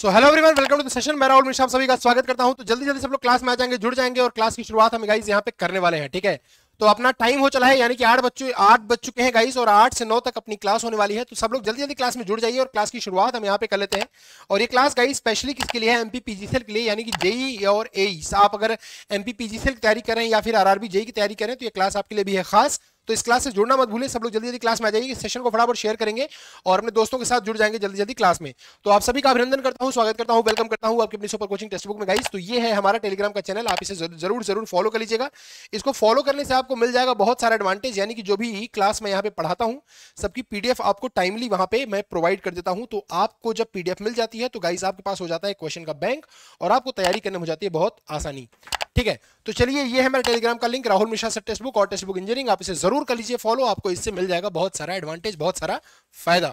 So hello everyone welcome to the session मैं राहुल मिश्रा सभी का स्वागत करता हूं तो जल्दी जल्दी सब लोग क्लास में आ जाएंगे जुड़ जाएंगे और क्लास की शुरुआत हम गाइस यहां पे करने वाले हैं ठीक है तो अपना टाइम हो चला है यानी कि आठ बच्चे आठ बज चुके हैं गाइस और आठ से नौ तक अपनी क्लास होने वाली है तो सब लोग जल्दी जल्दी क्लास में जुड़ जाइए और क्लास की शुरुआत हम यहाँ पे कर लेते हैं और ये क्लास गाइस स्पेशली किसके लिए है एमपी पीजीसीएल के लिए यानी कि जेई e और एईस e। आप अगर एमपी पीजीसीएल की तैयारी करें या फिर आरआरबी जेई e की तैयारी करें तो ये क्लास आपके लिए भी है खास तो इस क्लास से जुड़ना मत भूलें सब लोग जल्दी जल्दी क्लास में आ जाएंगे सेशन को फटाफट शेयर करेंगे और अपने दोस्तों के साथ जुड़ जाएंगे जल्दी जल्दी क्लास में तो आप सभी का अभिनंदन करता हूँ स्वागत करता हूँ वेलकम करता हूँ आपके अपनी सुपर कोचिंग टेस्ट बुक में गाइस तो ये है हमारा टेलीग्राम का चैनल आप इसे जरूर जरूर फॉलो कर लीजिएगा इसको फॉलो करने से आपको मिल जाएगा बहुत सारा एडवांटेज यानी कि जो भी क्लास मैं यहाँ पे पढ़ाता हूँ सबकी पीडीएफ आपको टाइमली वहाँ पे मैं प्रोवाइड कर देता हूँ तो आपको जब पीडीएफ मिल जाती है तो गाइस आपके पास हो जाता है क्वेश्चन का बैंक और आपको तैयारी करने में हो जाती है बहुत आसानी ठीक है तो चलिए ये है मेरा टेलीग्राम का link Rahul Mishra sir Testbook और टेस्ट बुक इंजीनियरिंग आप इसे जरूर कर लीजिए फॉलो आपको इससे मिल जाएगा बहुत सारा एडवांटेज बहुत सारा फायदा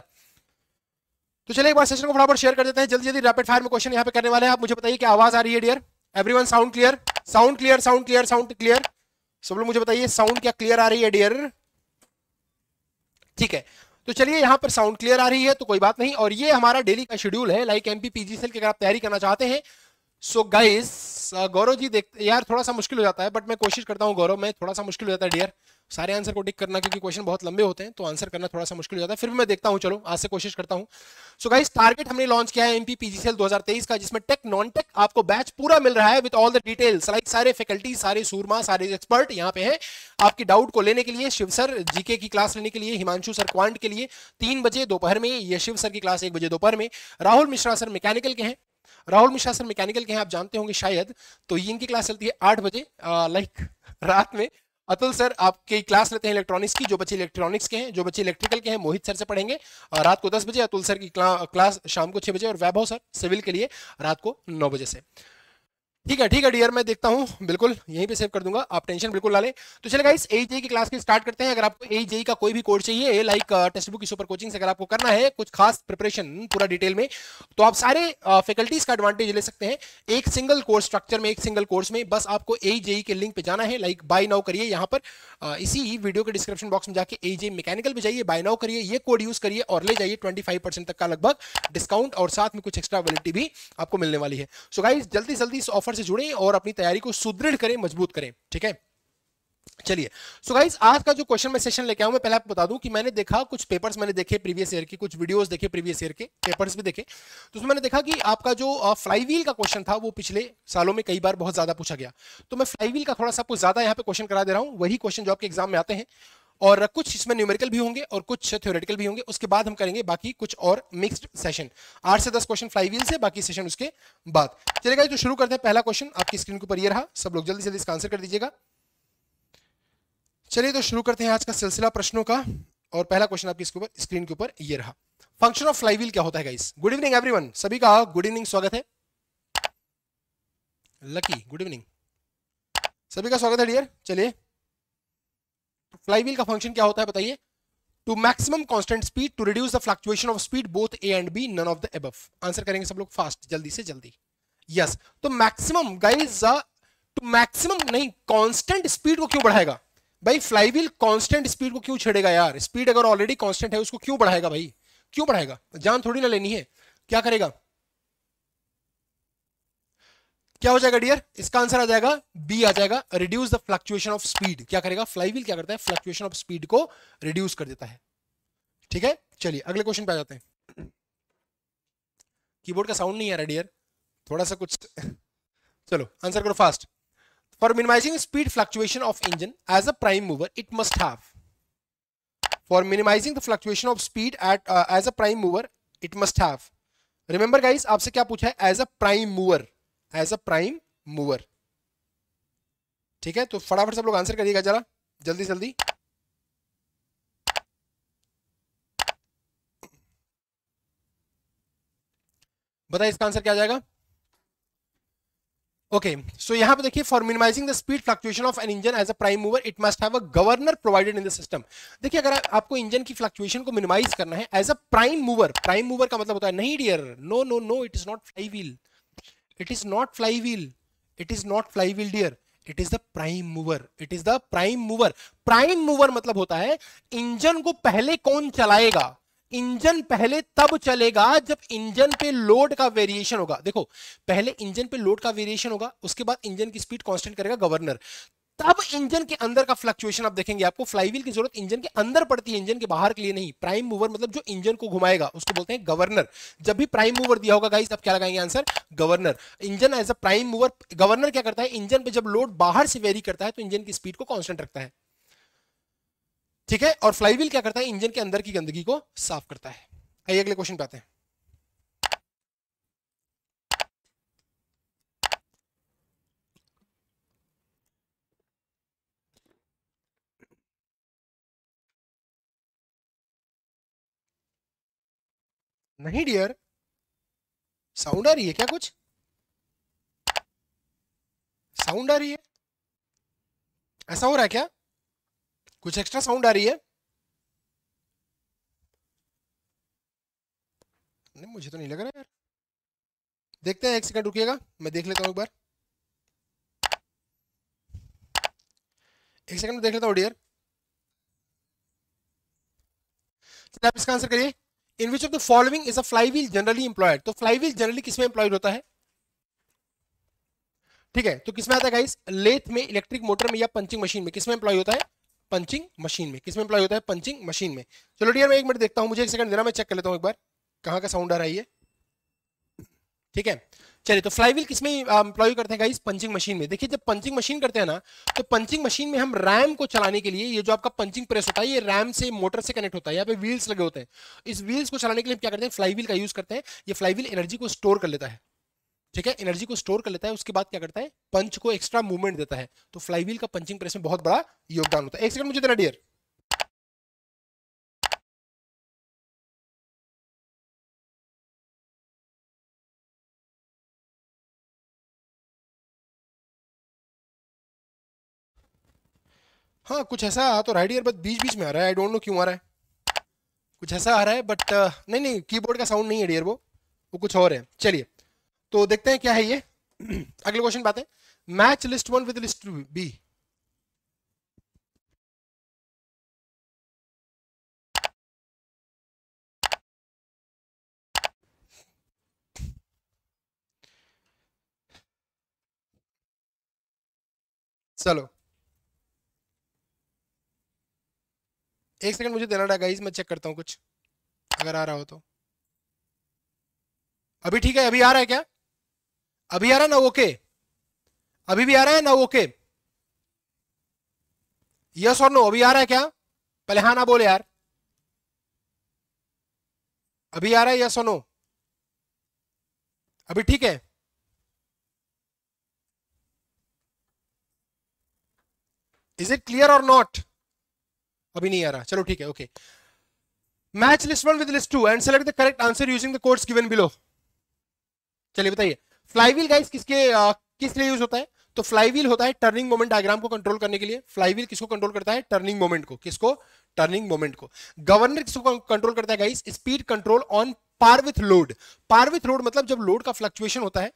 तो चलिए एक बार सेशन को फटाफट शेयर कर देते हैं जल्दी जल्दी रैपिड फायर में क्वेश्चन यहाँ पे करने वाले हैं आप मुझे बताइए कि आवाज आ रही है dear everyone sound clear sound clear sound clear sound clear सब लोग मुझे बताइए साउंड क्या क्लियर आ रही है डियर ठीक है तो चलिए यहाँ पर साउंड क्लियर आ रही है तो कोई बात नहीं और ये हमारा डेली का शेड्यूल है लाइक एमपी पीजी सेल की अगर आप तैयारी करना चाहते हैं सो गाइस गौरव जी देखते यार थोड़ा सा मुश्किल हो जाता है बट मैं कोशिश करता हूँ गौरव में थोड़ा सा मुश्किल हो जाता है डियर सारे आंसर को टिक करना क्योंकि क्वेश्चन बहुत लंबे होते हैं तो आंसर करना थोड़ा सा मुश्किल हो जाता है फिर भी मैं देखता हूँ चलो आज से कोशिश करता हूँ सो गाइस टारगेट हमने लॉन्च किया है एमपी पीजीसीएल 2023 का जिसमें टेक नॉन टेक आपको बैच पूरा मिल रहा है with all the details like सारे फैकल्टी सारे सूरमा सारे एक्सपर्ट यहाँ पे है आपकी डाउट को लेने के लिए शिव सर जीके की क्लास लेने के लिए हिमांशु सर क्वांट के लिए तीन बजे दोपहर में ये शिव सर की क्लास एक बजे दोपहर में राहुल मिश्रा सर मैकेनिकल के हैं राहुल मिश्रा सर मैकेनिकल के हैं आप जानते होंगे शायद तो ये इनकी क्लास चलती है आठ बजे लाइक रात में अतुल सर आपके क्लास लेते हैं इलेक्ट्रॉनिक्स की जो बच्चे इलेक्ट्रॉनिक्स के हैं जो बच्चे इलेक्ट्रिकल के हैं मोहित सर से पढ़ेंगे रात को दस बजे अतुल सर की क्ला, क्लास शाम को छह बजे और वैभव सर सिविल के लिए रात को नौ बजे से ठीक है ठीक है डियर मैं देखता हूँ बिल्कुल यहीं पे सेव कर दूंगा आप टेंशन बिल्कुल ना लें तो चले गाइस ए की क्लास की स्टार्ट करते हैं अगर आपको ए जेई का कोई भी कोर्स चाहिए लाइक टेक्स्ट बुक की सुपर कोचिंग से अगर आपको करना है कुछ खास प्रिपरेशन पूरा डिटेल में तो आप सारे फैकल्टीज uh, का एडवांटेज ले सकते हैं एक सिंगल कोर्स स्ट्रक्चर में एक सिंगल कोर्स में बस आपको ए जेई के लिंक पे जाना है लाइक बाय नाउ करिए यहाँ पर uh, इसी वीडियो के डिस्क्रिप्शन बॉक्स में जाके ए जे मैकेनिकल पे जाइए बाय नाउ करिए ये कोड यूज करिए और ले जाइए ट्वेंटी तक का लगभग डिस्काउंट और साथ में कुछ एक्स्ट्रा वैलिटी भी आपको मिलने वाली है सो गाइज जल्दी जल्दी इस ऑफर सफर से जुड़े और अपनी तैयारी को सुदृढ़ करें मजबूत करें ठीक है चलिए सो गाइज आज का जो क्वेश्चन मैं सेशन लेके आऊं मैं पहले आपको बता दूं कि मैंने देखा कुछ पेपर्स मैंने देखे प्रीवियस ईयर के कुछ वीडियोस देखे प्रीवियस ईयर के पेपर्स भी देखे तो उसमें मैंने देखा कि आपका जो फ्लाईवील का क्वेश्चन था वो पिछले सालों में कई बार बहुत ज्यादा पूछा गया तो मैं फ्लाईवील का थोड़ा सा कुछ ज्यादा यहाँ पे क्वेश्चन करा दे रहा हूँ वही क्वेश्चन जो आपके एग्जाम में आते हैं और कुछ इसमें न्यूमेरिकल भी होंगे और कुछ थ्योरेटिकल भी होंगे उसके बाद हम करेंगे बाकी कुछ और मिक्स्ड सेशन आठ से दस क्वेश्चन फ्लाई व्हील से बाकी सेशन उसके बाद चलेगा तो शुरू करते हैं पहला क्वेश्चन आपकी स्क्रीन के ऊपर ये रहा सब लोग जल्दी जल्दी इसका आंसर कर दीजिएगा चलिए तो शुरू करते हैं आज का सिलसिला प्रश्नों का और पहला क्वेश्चन आपकी स्क्रीन के ऊपर ये रहा फंक्शन ऑफ फ्लाई व्हील क्या होता है गाइस गुड इवनिंग एवरीवन सभी का गुड इवनिंग स्वागत है लकी गुड इवनिंग सभी का स्वागत है डियर चलिए फ्लाई व्हील का फंक्शन क्या होता है बताइए to maximum constant speed to reduce the fluctuation of speed both A and B none of the above answer करेंगे सब लोग फास्ट जल्दी से जल्दी यस yes. तो मैक्सिमम गाइज टू मैक्सिमम नहीं कॉन्स्टेंट स्पीड को क्यों बढ़ाएगा भाई फ्लाई व्हील कांस्टेंट स्पीड को क्यों छेड़ेगा यार स्पीड अगर ऑलरेडी कांस्टेंट है उसको क्यों बढ़ाएगा भाई क्यों बढ़ाएगा जान थोड़ी ना लेनी है क्या करेगा क्या हो जाएगा डियर इसका आंसर आ जाएगा बी आ जाएगा reduce the fluctuation of speed क्या करेगा फ्लाईवील क्या करता है फ्लक्चुएशन ऑफ स्पीड को रिड्यूस कर देता है ठीक है चलिए अगले क्वेश्चन पे आ जाते हैं कीबोर्ड का साउंड नहीं आ रहा डियर थोड़ा सा कुछ चलो आंसर करो fast for minimising speed fluctuation of engine as a prime mover it must have for minimising the fluctuation of speed at as a prime mover it must have remember guys आपसे क्या पूछा है as a prime mover as a prime mover ठीक है तो फटाफट सब लोग आंसर करिएगा जरा जल्दी जल्दी बताइए इसका आंसर क्या जाएगा ओके सो यहां पे देखिए for minimising the speed fluctuation of an engine as a prime mover it must have a governor provided in the system देखिए अगर आपको इंजन की फ्लक्चुएशन को मिनिमाइज करना है as a prime mover prime mover का मतलब होता है नहीं dear no no no it is not flywheel It is not flywheel. It is not flywheel dear. It is the prime mover it is the prime mover prime mover मतलब होता है engine को पहले कौन चलाएगा engine पहले तब चलेगा जब इंजन पे लोड का वेरिएशन होगा देखो पहले इंजन पे लोड का वेरिएशन होगा उसके बाद इंजन की स्पीड कांस्टेंट करेगा गवर्नर तब इंजन के अंदर का फ्लक्चुएशन आप देखेंगे आपको फ्लाईवील की जरूरत इंजन के अंदर पड़ती है इंजन के बाहर के लिए नहीं प्राइम मूवर मतलब जो इंजन को घुमाएगा उसको बोलते हैं गवर्नर जब भी प्राइम मूवर दिया होगा गाइस आप क्या लगाएंगे answer governor engine as a prime mover governor क्या करता है इंजन पे जब लोड बाहर से वेरी करता है तो इंजन की स्पीड को कॉन्स्टेंट रखता है ठीक है और फ्लाईवील क्या करता है इंजन के अंदर की गंदगी को साफ करता है आइए अगले क्वेश्चन पे आते हैं नहीं डियर साउंड आ रही है क्या कुछ साउंड आ रही है ऐसा हो रहा है क्या कुछ एक्स्ट्रा साउंड आ रही है नहीं मुझे तो नहीं लग रहा यार देखते हैं एक सेकंड रुकिएगा मैं देख लेता हूं एक बार एक सेकंड देख लेता हूं डियर आप इसका आंसर करिए in which of the following is a flywheel generally employed तो फ्लाईवील जनरली किसमें इंप्लॉयड होता है ठीक है तो किसमें आता है गाइस लेथ में इलेक्ट्रिक मोटर में या पंचिंग मशीन में किसमें इंप्लॉय होता है पंचिंग मशीन में किसमें इंप्लॉय होता है पंचिंग मशीन में चलो डियर मैं एक मिनट देखता हूं मुझे एक सेकंड देना मैं चेक कर लेता हूं एक बार कहां का साउंड आ रहा है ये ठीक है चलिए तो फ्लाईवील किसमें इंप्लॉय करते हैं गाइस पंचिंग मशीन में देखिए जब पंचिंग मशीन करते हैं ना तो पंचिंग मशीन में हम रैम को चलाने के लिए ये जो आपका पंचिंग प्रेस होता है ये रैम से मोटर से कनेक्ट होता है यहाँ पे व्हील्स लगे होते हैं इस व्हील्स को चलाने के लिए हम क्या करते हैं फ्लाईवील का यूज करते हैं ये फ्लाईवील एनर्जी को स्टोर कर लेता है ठीक है एनर्जी को स्टोर कर लेता है उसके बाद क्या करता है पंच को एक्स्ट्रा मूवमेंट देता है तो फ्लाईवील का पंचिंग प्रेस में बहुत बड़ा योगदान होता है एक सेकंड मुझे देना डियर हाँ कुछ ऐसा आ तो राइट ईयर बट बीच बीच में आ रहा है आई डोंट नो क्यों आ रहा है कुछ ऐसा आ रहा है बट uh, नहीं नहीं कीबोर्ड का साउंड नहीं है डियर वो वो कुछ और है चलिए तो देखते हैं क्या है ये अगले क्वेश्चन बातें match list one with list B चलो एक सेकंड मुझे देना रहेगा गाइज मैं चेक करता हूँ कुछ अगर आ रहा हो तो अभी ठीक है अभी आ रहा है क्या अभी आ रहा है ना ओके अभी भी आ रहा है ना ओके यस और नो अभी आ रहा है क्या पहले हाँ ना बोले यार अभी आ रहा है यस और नो अभी ठीक है इज इट क्लियर और नॉट अभी नहीं आ रहा चलो ठीक है okay match list one with list two and select the correct answer using the codes given below चलिए बताइए फ्लाईवील गाइस किसके आ, किस लिए यूज होता है तो फ्लाईवील होता है टर्निंग मोमेंट डायग्राम को कंट्रोल करने के लिए फ्लाईवील किसको कंट्रोल करता है टर्निंग मोमेंट को किसको टर्निंग मोमेंट को गवर्नर किसको कंट्रोल करता है guys speed control on par with load par with load मतलब जब लोड का फ्लक्चुएशन होता है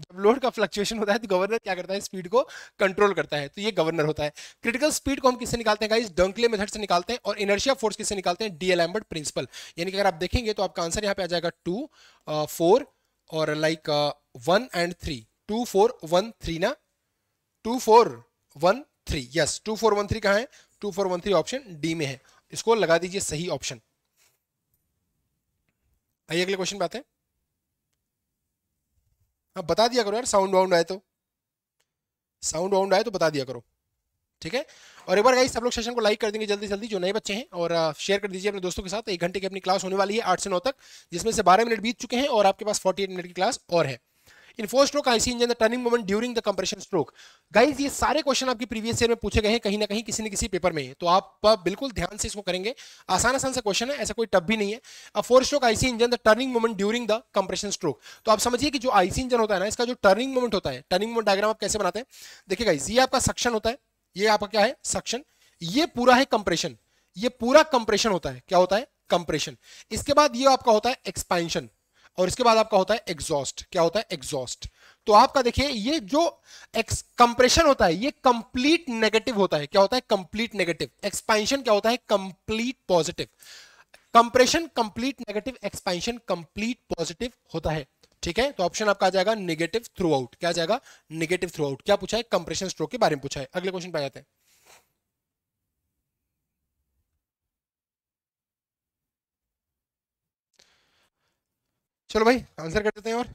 जब लोड का फ्लक्चुएशन होता है तो गवर्नर क्या करता है स्पीड को कंट्रोल करता है तो ये गवर्नर होता है क्रिटिकल स्पीड को हम किससे निकालते हैं गाइस डंकले मेथड से निकालते हैं और इनर्शिया फोर्स किससे निकालते हैं डी एलैम्बर्ट प्रिंसिपल यानी कि अगर आप देखेंगे तो आपका आंसर यहाँ पे आ जाएगा टू फोर uh, और like one and three two four one three ना two four one three yes two four one three कहा है two four one three option D में है इसको लगा दीजिए सही ऑप्शन आइए अगले क्वेश्चन पे आते हैं हाँ बता दिया करो यार साउंड वाउंड आए तो साउंड वाउंड आए तो बता दिया करो ठीक है और एक बार गाइस सब लोग सेशन को लाइक कर देंगे जल्दी जल्दी जो नए बच्चे हैं और शेयर uh, कर दीजिए अपने दोस्तों के साथ एक घंटे की अपनी क्लास होने वाली है आठ से नौ तक जिसमें से बारह मिनट बीत चुके हैं और आपके पास फोर्टी मिनट की क्लास और है in four stroke IC engine the turning moment during the compression stroke guys ये सारे क्वेश्चन आपके प्रीवियस ईयर में पूछे गए हैं कहीं ना कहीं किसी न किसी पेपर में तो आप बिल्कुल ध्यान से इसको करेंगे आसान आसान से क्वेश्चन है ऐसा कोई टफ भी नहीं है four stroke IC engine the turning moment during the compression stroke तो आप समझिए कि जो आईसी इंजन होता है ना इसका जो टर्निंग मोमेंट होता है टर्निंग मोमेंट डायग्राम आप कैसे बनाते हैं देखिए गाइज ये आपका सक्शन होता है ये आपका क्या है सक्शन ये पूरा है कंप्रेशन ये पूरा कंप्रेशन होता है क्या होता है कंप्रेशन इसके बाद ये आपका होता है एक्सपेंशन और इसके बाद आपका होता है एग्जॉस्ट क्या होता है एग्जॉस्ट तो आपका देखिए ये जो कंप्रेशन होता है ये कंप्लीट नेगेटिव होता है क्या होता है कंप्लीट नेगेटिव एक्सपेंशन क्या होता है complete positive compression complete negative expansion complete positive होता है ठीक है तो ऑप्शन आपका आ जाएगा नेगेटिव थ्रू आउट क्या जाएगा नेगेटिव थ्रू आउट क्या पूछा है कंप्रेशन स्ट्रोक के बारे में पूछा है अगले क्वेश्चन पे जाते हैं चलो भाई आंसर कर देते हैं और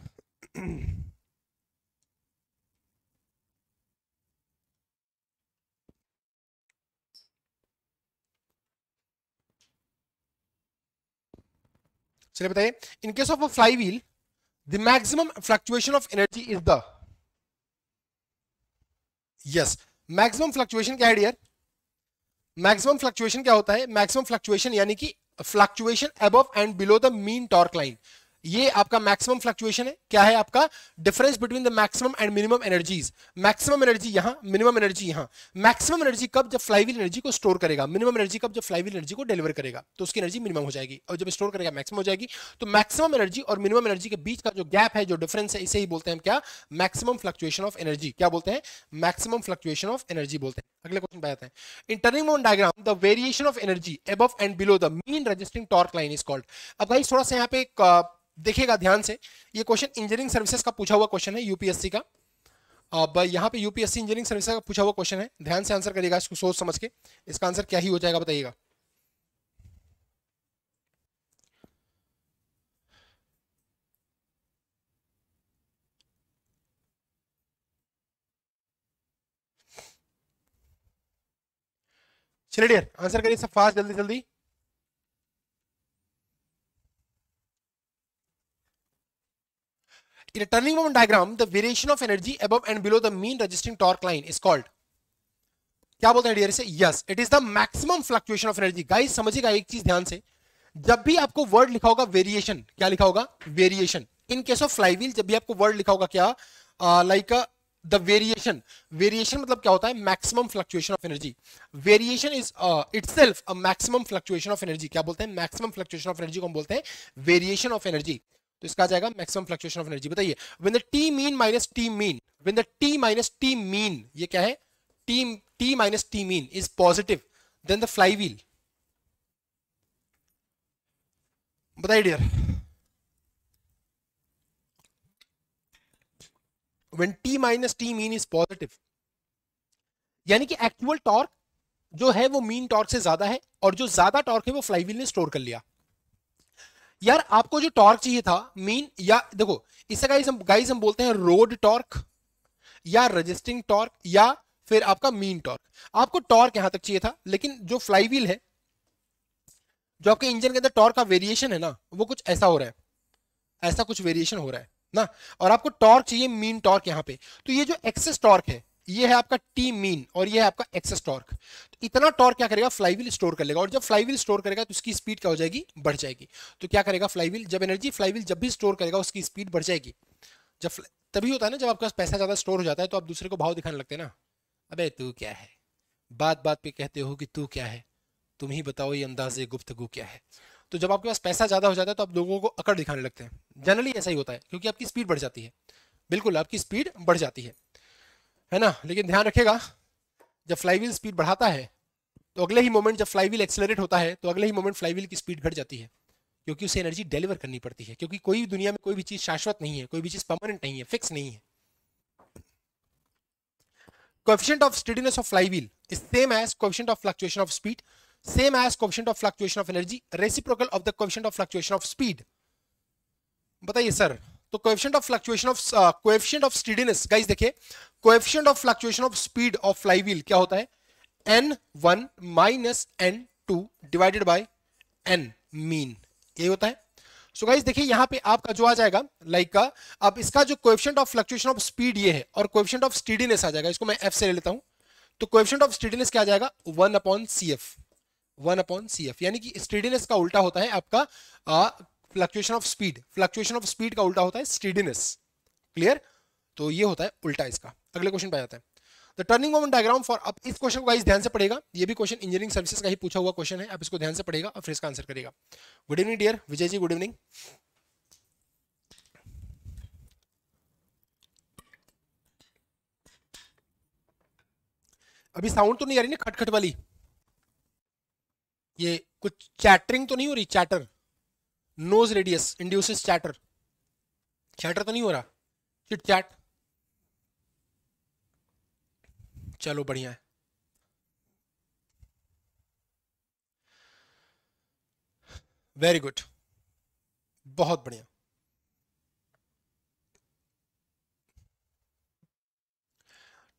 चलिए बताइए in case of a flywheel the maximum fluctuation of energy is the yes maximum fluctuation क्या है डियर मैक्सिमम फ्लक्चुएशन क्या होता है मैक्सिमम फ्लक्चुएशन यानी कि fluctuation above and below the mean torque line ये आपका मैक्सिमम फ्लक्चुएशन है क्या है आपका difference between the maximum and minimum energies maximum energy यहां मिनिमम एनर्जी यहां मैक्सिमम एनर्जी कब जब फ्लाईवील एनर्जी को स्टोर करेगा मिनिमम एनर्जी कब जब फ्लाईवील एनर्जी को डिलीवर करेगा तो उसकी एनर्जी मिनिमम हो जाएगी और जब स्टोर करेगा मैक्सिमम हो जाएगी तो मैक्सिमम एनर्जी और मिनिमम एनर्जी के बीच का जो गैप है जो डिफरेंस है इसे ही बोलते हैं क्या मैक्सिमम फ्लक्चुएशन ऑफ एनर्जी क्या बोलते हैं मैक्सिमम फ्लक्चुएशन ऑफ एनर्जी बोलते हैं अगले क्वेश्चन पे आते हैं in turning moment diagram the variation of energy above and below the mean resisting torque line is called अब गाइस थोड़ा सा यहां पे एक देखेगा ध्यान से ये क्वेश्चन इंजीनियरिंग सर्विसेज का पूछा हुआ क्वेश्चन है यूपीएससी का अब यहाँ पे यूपीएससी इंजीनियरिंग सर्विसेज का पूछा हुआ क्वेश्चन है ध्यान से आंसर करिएगा इसको सोच समझ के इसका आंसर क्या ही हो जाएगा बताइएगा चलिए डियर आंसर करिए सब फास्ट जल्दी जल्दी In a turning moment diagram, the variation of energy above and below the mean resisting torque line is called क्या बोलते हैं डियर से yes it is the maximum fluctuation of energy guys समझिएगा एक चीज ध्यान से जब भी आपको वर्ड लिखा होगा वेरिएशन क्या लिखा होगा variation in case of flywheel जब भी आपको वर्ड लिखा होगा क्या लाइक द वेरिएशन वेरिएशन मतलब क्या होता है maximum fluctuation of energy variation is itself a maximum fluctuation of energy क्या बोलते हैं मैक्सिमम फ्लक्चुएशन ऑफ एनर्जी को हम बोलते हैं वेरिएशन ऑफ एनर्जी तो इसका आ जाएगा मैक्सिमम फ्लक्चुएशन ऑफ एनर्जी बताइए when the T mean minus T mean when the T minus T mean ये क्या है T T minus T mean is positive then the flywheel बताइए dear when T minus T mean is positive यानी कि actual torque जो है वो mean torque से ज्यादा है और जो ज्यादा टॉर्क है वो फ्लाईवील ने स्टोर कर लिया यार आपको जो टॉर्क चाहिए था मीन या देखो इससे गाइस हम गाइस हम बोलते हैं रोड टॉर्क या रजिस्टिंग टॉर्क या फिर आपका मीन टॉर्क आपको टॉर्क यहां तक चाहिए था लेकिन जो फ्लाई व्हील है जो आपके इंजन के अंदर टॉर्क का वेरिएशन है ना वो कुछ ऐसा हो रहा है ऐसा कुछ वेरिएशन हो रहा है ना और आपको टॉर्क चाहिए मीन टॉर्क यहाँ पे तो ये जो एक्सेस टॉर्क है ये है आपका टी मीन और ये है आपका एक्सेस टॉर्क तो इतना टॉर्क क्या करेगा फ्लाईविल स्टोर कर लेगा और जब फ्लाईविल स्टोर करेगा तो उसकी स्पीड क्या हो जाएगी बढ़ जाएगी तो क्या करेगा फ्लाईविल जब एनर्जी फ्लाईविल जब भी स्टोर करेगा उसकी स्पीड बढ़ जाएगी जब तभी होता है ना जब आपका पैसा ज़्यादा स्टोर हो जाता है तो आप दूसरे को भाव दिखाने लगते हैं ना अबे तू क्या है बात बात पे कहते हो कि तू क्या है तुम ही बताओ ये अंदाजे गुप्तगु क्या है तो जब आपके पास पैसा ज़्यादा हो जाता है तो आप लोगों को अकड़ दिखाने लगते हैं जनरली ऐसा ही होता है क्योंकि आपकी स्पीड बढ़ जाती है बिल्कुल आपकी स्पीड बढ़ जाती है है ना लेकिन ध्यान रखेगा जब फ्लाईवील स्पीड बढ़ाता है तो अगले ही मोमेंट जब फ्लाईवील एक्सेलरेट होता है तो अगले ही मोमेंट फ्लाईवील की स्पीड घट जाती है क्योंकि उसे एनर्जी डिलीवर करनी पड़ती है क्योंकि कोई भी दुनिया में कोई भी चीज शाश्वत नहीं है कोई भी चीज परमानेंट नहीं है फिक्स नहीं है coefficient of steadiness of flywheel is same as coefficient of fluctuation of speed same as coefficient of fluctuation of energy reciprocal of the coefficient of fluctuation of speed बताइए सर तो question of fluctuation of question of steadiness guys देखिए question of fluctuation of speed of flywheel क्या होता है N one minus N two divided by N mean ये होता है so guys देखिए यहां पे आपका जो आ जाएगा लाइक like का uh, अब इसका जो question of fluctuation of speed ये है और क्वेश्चन ऑफ स्टीडीनेस आ जाएगा इसको मैं एफ से ले लेता हूं तो क्वेश्चन ऑफ स्टीडीनेस क्या आ जाएगा one upon C F one upon C F यानी कि स्टीडीनेस का उल्टा होता है आपका uh, fluctuation of speed fluctuation of speed का उल्टा होता है स्टीडीनेस क्लियर तो ये होता है उल्टा इसका अगले क्वेश्चन पे जाता है the turning moment diagram for अब इस क्वेश्चन को गाइस ध्यान से पड़ेगा ये भी क्वेश्चन इंजीनियरिंग सर्विसेज का ही पूछा हुआ क्वेश्चन है आप इसको ध्यान से पड़ेगा और फिर इसका आंसर करेगा good evening dear Vijay ji good evening अभी साउंड तो नहीं आ रही ना खटखट वाली ये कुछ चैटरिंग तो नहीं हो रही chatter nose radius induced chatter chatter तो नहीं हो रहा चिट चैट चलो बढ़िया है वेरी गुड बहुत बढ़िया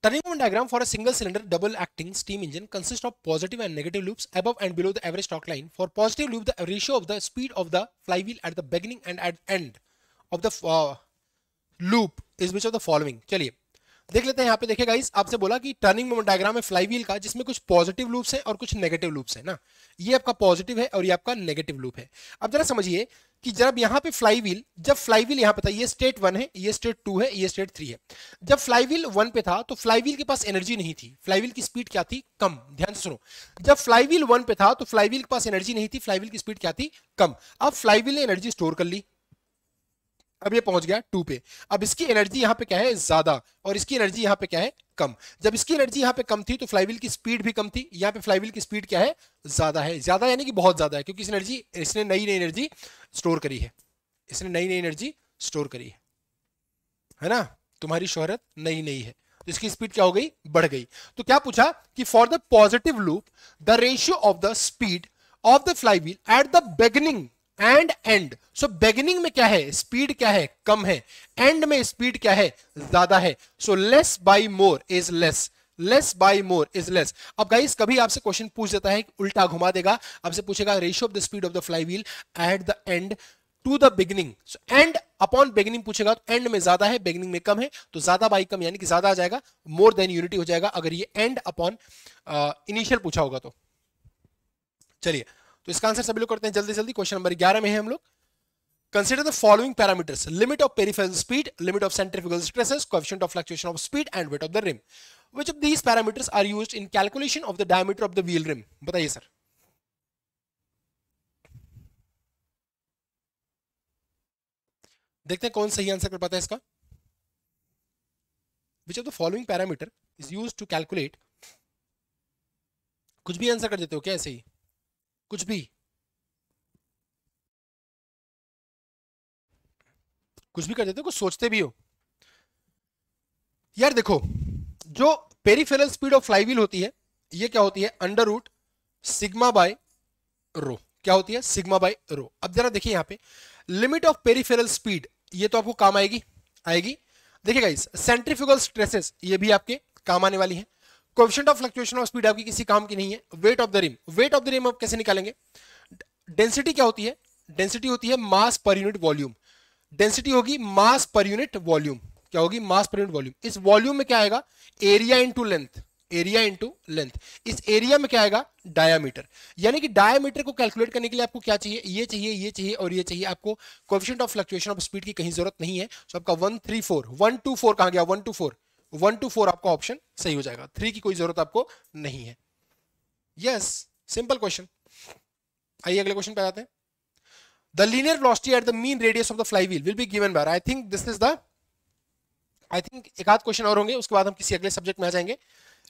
Turning on diagram for a single cylinder double acting steam engine consists of positive and negative loops above and below the average torque line. For positive loop, the ratio of the speed of the flywheel at the beginning and at end of the uh, loop is which of the following. चलिए देख लेते हैं यहाँ पे देखिए guys आपसे बोला कि टर्निंग मोमेंट डायग्राम है फ्लाईवील का जिसमें कुछ पॉजिटिव लूप्स है और कुछ नेगेटिव लूप्स है ना ये आपका पॉजिटिव है और ये आपका नेगेटिव लूप है अब जरा समझिए कि जब यहाँ पे फ्लाईवील जब फ्लाईवील यहाँ पे था ये स्टेट वन है ये स्टेट टू है ये स्टेट थ्री है जब फ्लाईवील वन पे था तो फ्लाईवील के पास एनर्जी नहीं थी फ्लाईवील की स्पीड क्या थी कम ध्यान से सुनो जब फ्लाईवील वन पे था तो फ्लाईवील के पास एनर्जी नहीं थी फ्लाईवील की स्पीड क्या थी कम अब फ्लाईवील ने एनर्जी स्टोर कर ली अब ये पहुंच गया टू पे अब इसकी एनर्जी यहाँ पे क्या है ज्यादा और इसकी एनर्जी यहाँ पे क्या है कम जब इसकी एनर्जी यहाँ पे कम थी तो फ्लाईवील की स्पीड भी कम थी यहाँ पे फ्लाईवील की स्पीड क्या है ज्यादा है ज्यादा यानी कि बहुत ज्यादा है क्योंकि इस एनर्जी इसने नई नई एनर्जी स्टोर करी है इसने नई नई एनर्जी स्टोर करी है है ना तुम्हारी शोहरत नई नई है तो इसकी स्पीड क्या हो गई बढ़ गई तो क्या पूछा कि for the positive loop the ratio of the speed of the flywheel at the beginning and end so beginning में क्या है स्पीड क्या है कम है एंड में स्पीड क्या है ज्यादा है so less by more is less less by more is less अब गाइस कभी आपसे क्वेश्चन पूछ देता है उल्टा घुमा देगा आपसे पूछेगा ratio of the speed of the flywheel at the end to the beginning end upon beginning पूछेगा तो एंड में ज्यादा है बिगिनिंग में कम है तो ज्यादा बाई कम यानी कि ज्यादा आ जाएगा मोर देन यूनिटी हो जाएगा अगर ये एंड अपॉन इनिशियल पूछा होगा तो चलिए तो इसका आंसर सभी लोग करते हैं जल्दी जल्दी क्वेश्चन नंबर ग्यारह में है हम लोग consider the following parameter limit of peripheral speed limit of centrifugal stress question of fluctuation of speed and weight of the rim which of these parameters are use in calculation of the diameter of the wheel rim बताइए sir देखते हैं कौन सही answer कर पाता है इसका which of the following parameter is use to calculate कुछ भी आंसर कर देते हो क्या ऐसे ही कुछ भी कुछ भी कर देते हो कुछ सोचते भी हो यार देखो जो पेरीफेरल स्पीड ऑफ फ्लाईवील होती है ये क्या होती है under root sigma by rho क्या होती है सिग्मा बाय रो अब जरा देखिए यहां पे लिमिट ऑफ पेरीफेरल स्पीड ये तो आपको काम आएगी आएगी देखिए गाइस सेंट्रीफ्यूगल स्ट्रेसेस ये भी आपके काम आने वाली है coefficient of fluctuation of speed आपकी किसी काम की नहीं है weight of the rim weight of the rim आप कैसे निकालेंगे डेंसिटी क्या होती है डेंसिटी होती है मास पर यूनिट वॉल्यूम डेंसिटी होगी मास पर यूनिट वॉल्यूम क्या होगी मास पर यूनिट वॉल्यूम इस वॉल्यूम में क्या आएगा area into length area into length इस एरिया में क्या आएगा डायामीटर यानी कि डायामीटर को कैलकुलेट करने के लिए आपको क्या चाहिए ये चाहिए ये चाहिए और ये चाहिए आपको coefficient of fluctuation of speed की कहीं जरूरत नहीं है सो आपका one three four one two four कहा गया one two four one two four आपका ऑप्शन सही हो जाएगा थ्री की कोई जरूरत आपको नहीं है यस सिंपल क्वेश्चन आइए अगले क्वेश्चन पे आते हैं the linear velocity at the mean radius of the flywheel will be given by I think this is the I think एक आध क्वेश्चन और होंगे उसके बाद हम किसी अगले सब्जेक्ट में आ जाएंगे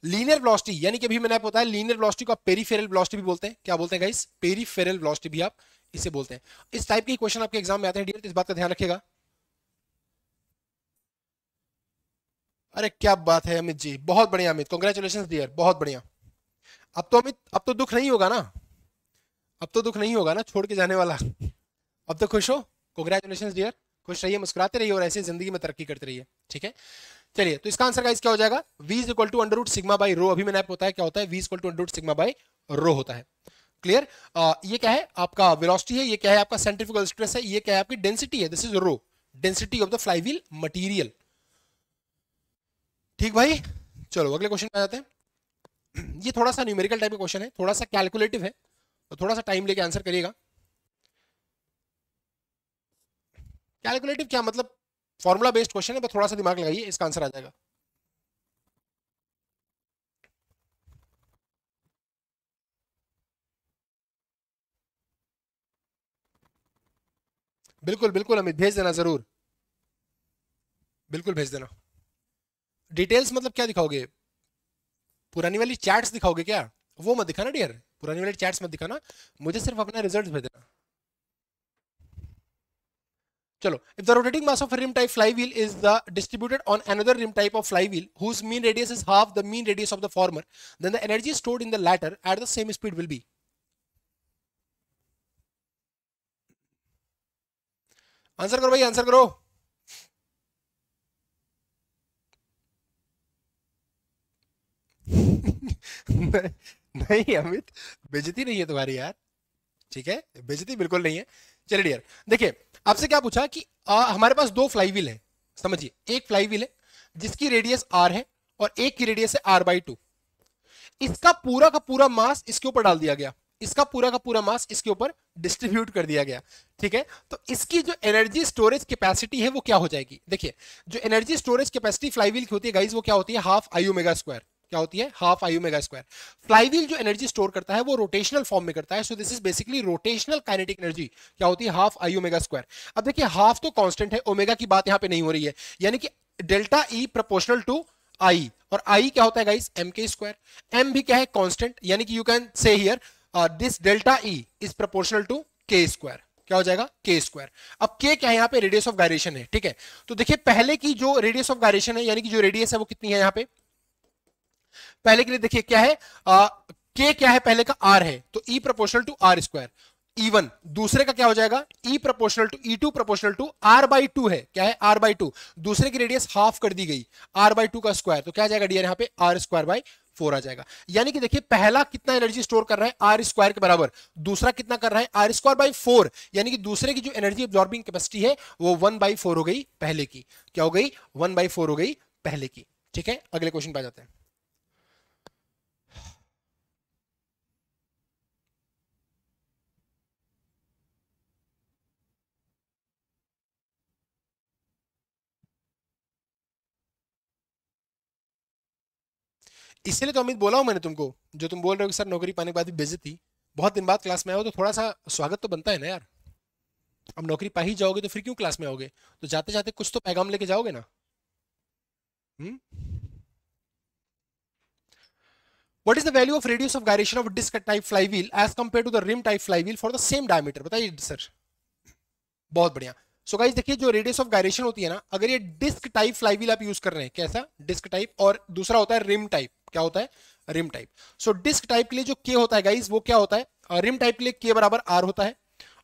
लीनियर वेलोसिटी यानी कि अभी मैंने आपको बताया लीनियर वेलोसिटी को आप पेरीफेरल वेलोसिटी भी बोलते हैं क्या बोलते हैं गाइस पेरीफेरल वेलोसिटी भी आप इसे बोलते हैं इस टाइप के क्वेश्चन आपके एग्जाम में आते हैं डियर इस बात का ध्यान रखिएगा अरे क्या बात है अमित जी बहुत बढ़िया अमित कॉन्ग्रेचुलेशन डियर बहुत बढ़िया अब तो अमित अब तो दुख नहीं होगा ना अब तो दुख नहीं होगा ना छोड़ के जाने वाला अब तो खुश हो कॉन्ग्रेचुलेशन डियर खुश रहिए मुस्कुराते रहिए और ऐसे जिंदगी में तरक्की करते रहिए ठीक है चलिए तो इसका आंसर का क्या हो जाएगा V is equal to under root sigma by rho अभी मैंने आपको बताया क्या होता है V is equal to under root sigma by rho होता है क्लियर ये क्या है आपका वेलोसिटी है ये क्या है आपका सेंट्रिफिकल स्ट्रेस है ये क्या है आपकी डेंसिटी है this is rho density of the flywheel material ठीक भाई चलो अगले क्वेश्चन में आ जाते हैं ये थोड़ा सा न्यूमेरिकल टाइप का क्वेश्चन है थोड़ा सा कैलकुलेटिव है तो थोड़ा सा टाइम लेके आंसर करिएगा कैलकुलेटिव क्या मतलब फॉर्मूला बेस्ड क्वेश्चन है तो थोड़ा सा दिमाग लगाइए इसका आंसर आ जाएगा बिल्कुल बिल्कुल अमित भेज देना जरूर बिल्कुल भेज देना डिटेल्स मतलब क्या दिखाओगे पुरानी वाली चैट्स दिखाओगे क्या वो मत दिखाना डियर पुरानी वाली चैट्स मत दिखाना मुझे सिर्फ अपना रिजल्ट भेजना चलो if the rotating mass of rim type flywheel is the distributed on another rim type of flywheel whose mean radius is half the mean radius of the former then the energy stored in the latter at the same speed will be answer करो भाई answer करो नहीं अमित बेजती नहीं है तुम्हारी यार ठीक है बेजती बिल्कुल नहीं है चलिए डियर देखिए आपसे क्या पूछा कि आ, हमारे पास दो फ्लाईवील है समझिए एक फ्लाईवील है जिसकी रेडियस आर है और एक की रेडियस है आर बाई टू इसका पूरा का पूरा मास इसके ऊपर डाल दिया गया इसका पूरा का पूरा मास इसके ऊपर डिस्ट्रीब्यूट कर दिया गया ठीक है तो इसकी जो एनर्जी स्टोरेज कैपेसिटी है वो क्या हो जाएगी देखिए जो एनर्जी स्टोरेज कैपेसिटी फ्लाईवील की होती है गाइज वो क्या होती है हाफ आई ओमेगा स्क्वायर क्या होती है half I omega square flywheel जो एनर्जी स्टोर करता है वो रोटेशनल फॉर्म में करता है so this is basically rotational kinetic energy क्या होती है हाफ आई ओमेगा स्क्वायर अब देखिए हाफ तो कांस्टेंट है ओमेगा की बात यहां पे नहीं हो रही है यानी कि delta E proportional to I और आई क्या होता है guys M K square M भी क्या है कॉन्स्टेंट यानी कि you can say here this delta E is proportional to K square क्या हो जाएगा k स्क्वायर अब k क्या है यहां पे रेडियस ऑफ गायरेशन है ठीक है तो देखिए पहले की जो रेडियस ऑफ गायरेशन है यानी कि जो रेडियस है वो कितनी है यहां पे पहले के लिए देखिए क्या है के क्या है पहले का आर है तो E proportional to R square E दूसरे का क्या हो जाएगा E proportional to E two proportional to R by two है क्या है आर बाई टू दूसरे की रेडियस हाफ कर दी गई आर बाई टू का स्क्वायर तो क्या जाएगा डियर यहाँ पे आर स्क्वायर बाई फोर आ जाएगा यानी कि देखिए पहला कितना एनर्जी स्टोर कर रहा है आर स्क्वायर के बराबर दूसरा कितना कर रहा है आर स्क्वायर बाई फोर यानी कि दूसरे की जो एनर्जी एब्जॉर्बिंग कैपेसिटी है वो वन बाई फोर हो गई पहले की क्या हो गई वन बाई फोर हो गई पहले की ठीक है अगले क्वेश्चन पे जाते हैं इसीलिए तो अमित बोला हूँ मैंने तुमको जो तुम बोल रहे हो कि सर नौकरी पाने के बाद भी बेजत थी बहुत दिन बाद क्लास में आओ तो थोड़ा सा स्वागत तो बनता है ना यार अब नौकरी पा ही जाओगे तो फिर क्यों क्लास में आओगे तो जाते जाते कुछ तो पैगाम लेके जाओगे ना what is the value of radius of gyration of disc type flywheel as compare to the rim type flywheel for the same diameter बताइए सर बहुत बढ़िया सो गाइज देखिए जो रेडियस ऑफ गायरेशन होती है ना अगर ये डिस्क टाइप फ्लाईवील आप यूज कर रहे हैं कैसा डिस्क टाइप और दूसरा होता है रिम टाइप क्या होता है rim type so disc type के लिए जो के होता है गाइज वो क्या होता है रिम टाइप के लिए के बराबर आर होता है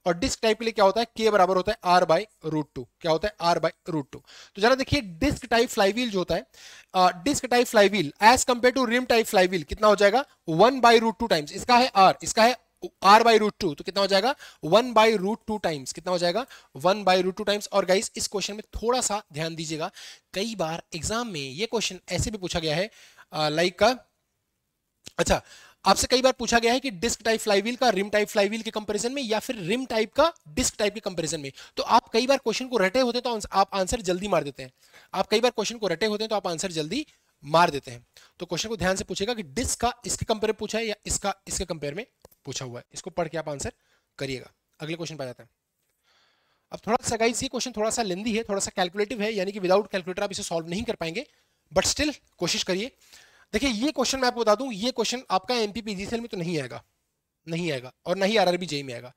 और डिस्क टाइप के लिए क्या होता है के बराबर होता है आर बाय रूट टू क्या होता है आर बाय रूट टू तो जरा देखिए डिस्क टाइप फ्लाईवील जो होता है disc type flywheel as compare to rim type flywheel कितना हो जाएगा one by root two times इसका है आर इसका है आर बाई रूट टू तो कितना हो जाएगा one by root two times कितना हो जाएगा one by root two times और गाइस इस क्वेश्चन में थोड़ा सा ध्यान दीजिएगा कई बार एग्जाम में ये क्वेश्चन ऐसे भी पूछा गया है लाइक का अच्छा आपसे कई बार पूछा गया है कि डिस्क टाइप फ्लाईवील का रिम टाइप फ्लाईवील के कंपैरिजन में या फिर रिम टाइप का डिस्क टाइप के कंपैरिजन में तो आप कई बार क्वेश्चन को रटे होते हैं तो आप आंसर जल्दी मार देते हैं आप कई बार क्वेश्चन को रटे होते हैं तो आप आंसर जल्दी मार देते हैं तो क्वेश्चन को ध्यान से पूछेगा कि डिस्क का इसके कंपेयर पूछा है या इसका इसके कंपेयर में पूछा हुआ है इसको पढ़ के आप आंसर करिएगा अगले क्वेश्चन पर जाते हैं अब थोड़ा सा गाइस ये क्वेश्चन थोड़ा सा लेंदी है थोड़ा सा कैलकुलेटिव है यानी कि विदाउट कैलकुलेटर आप इसे सॉल्व नहीं कर पाएंगे बट स्टिल कोशिश करिए देखिए ये क्वेश्चन मैं आपको बता दूं ये क्वेश्चन आपका एम पी में तो नहीं आएगा नहीं आएगा और नहीं आर आरबी जेई में आएगा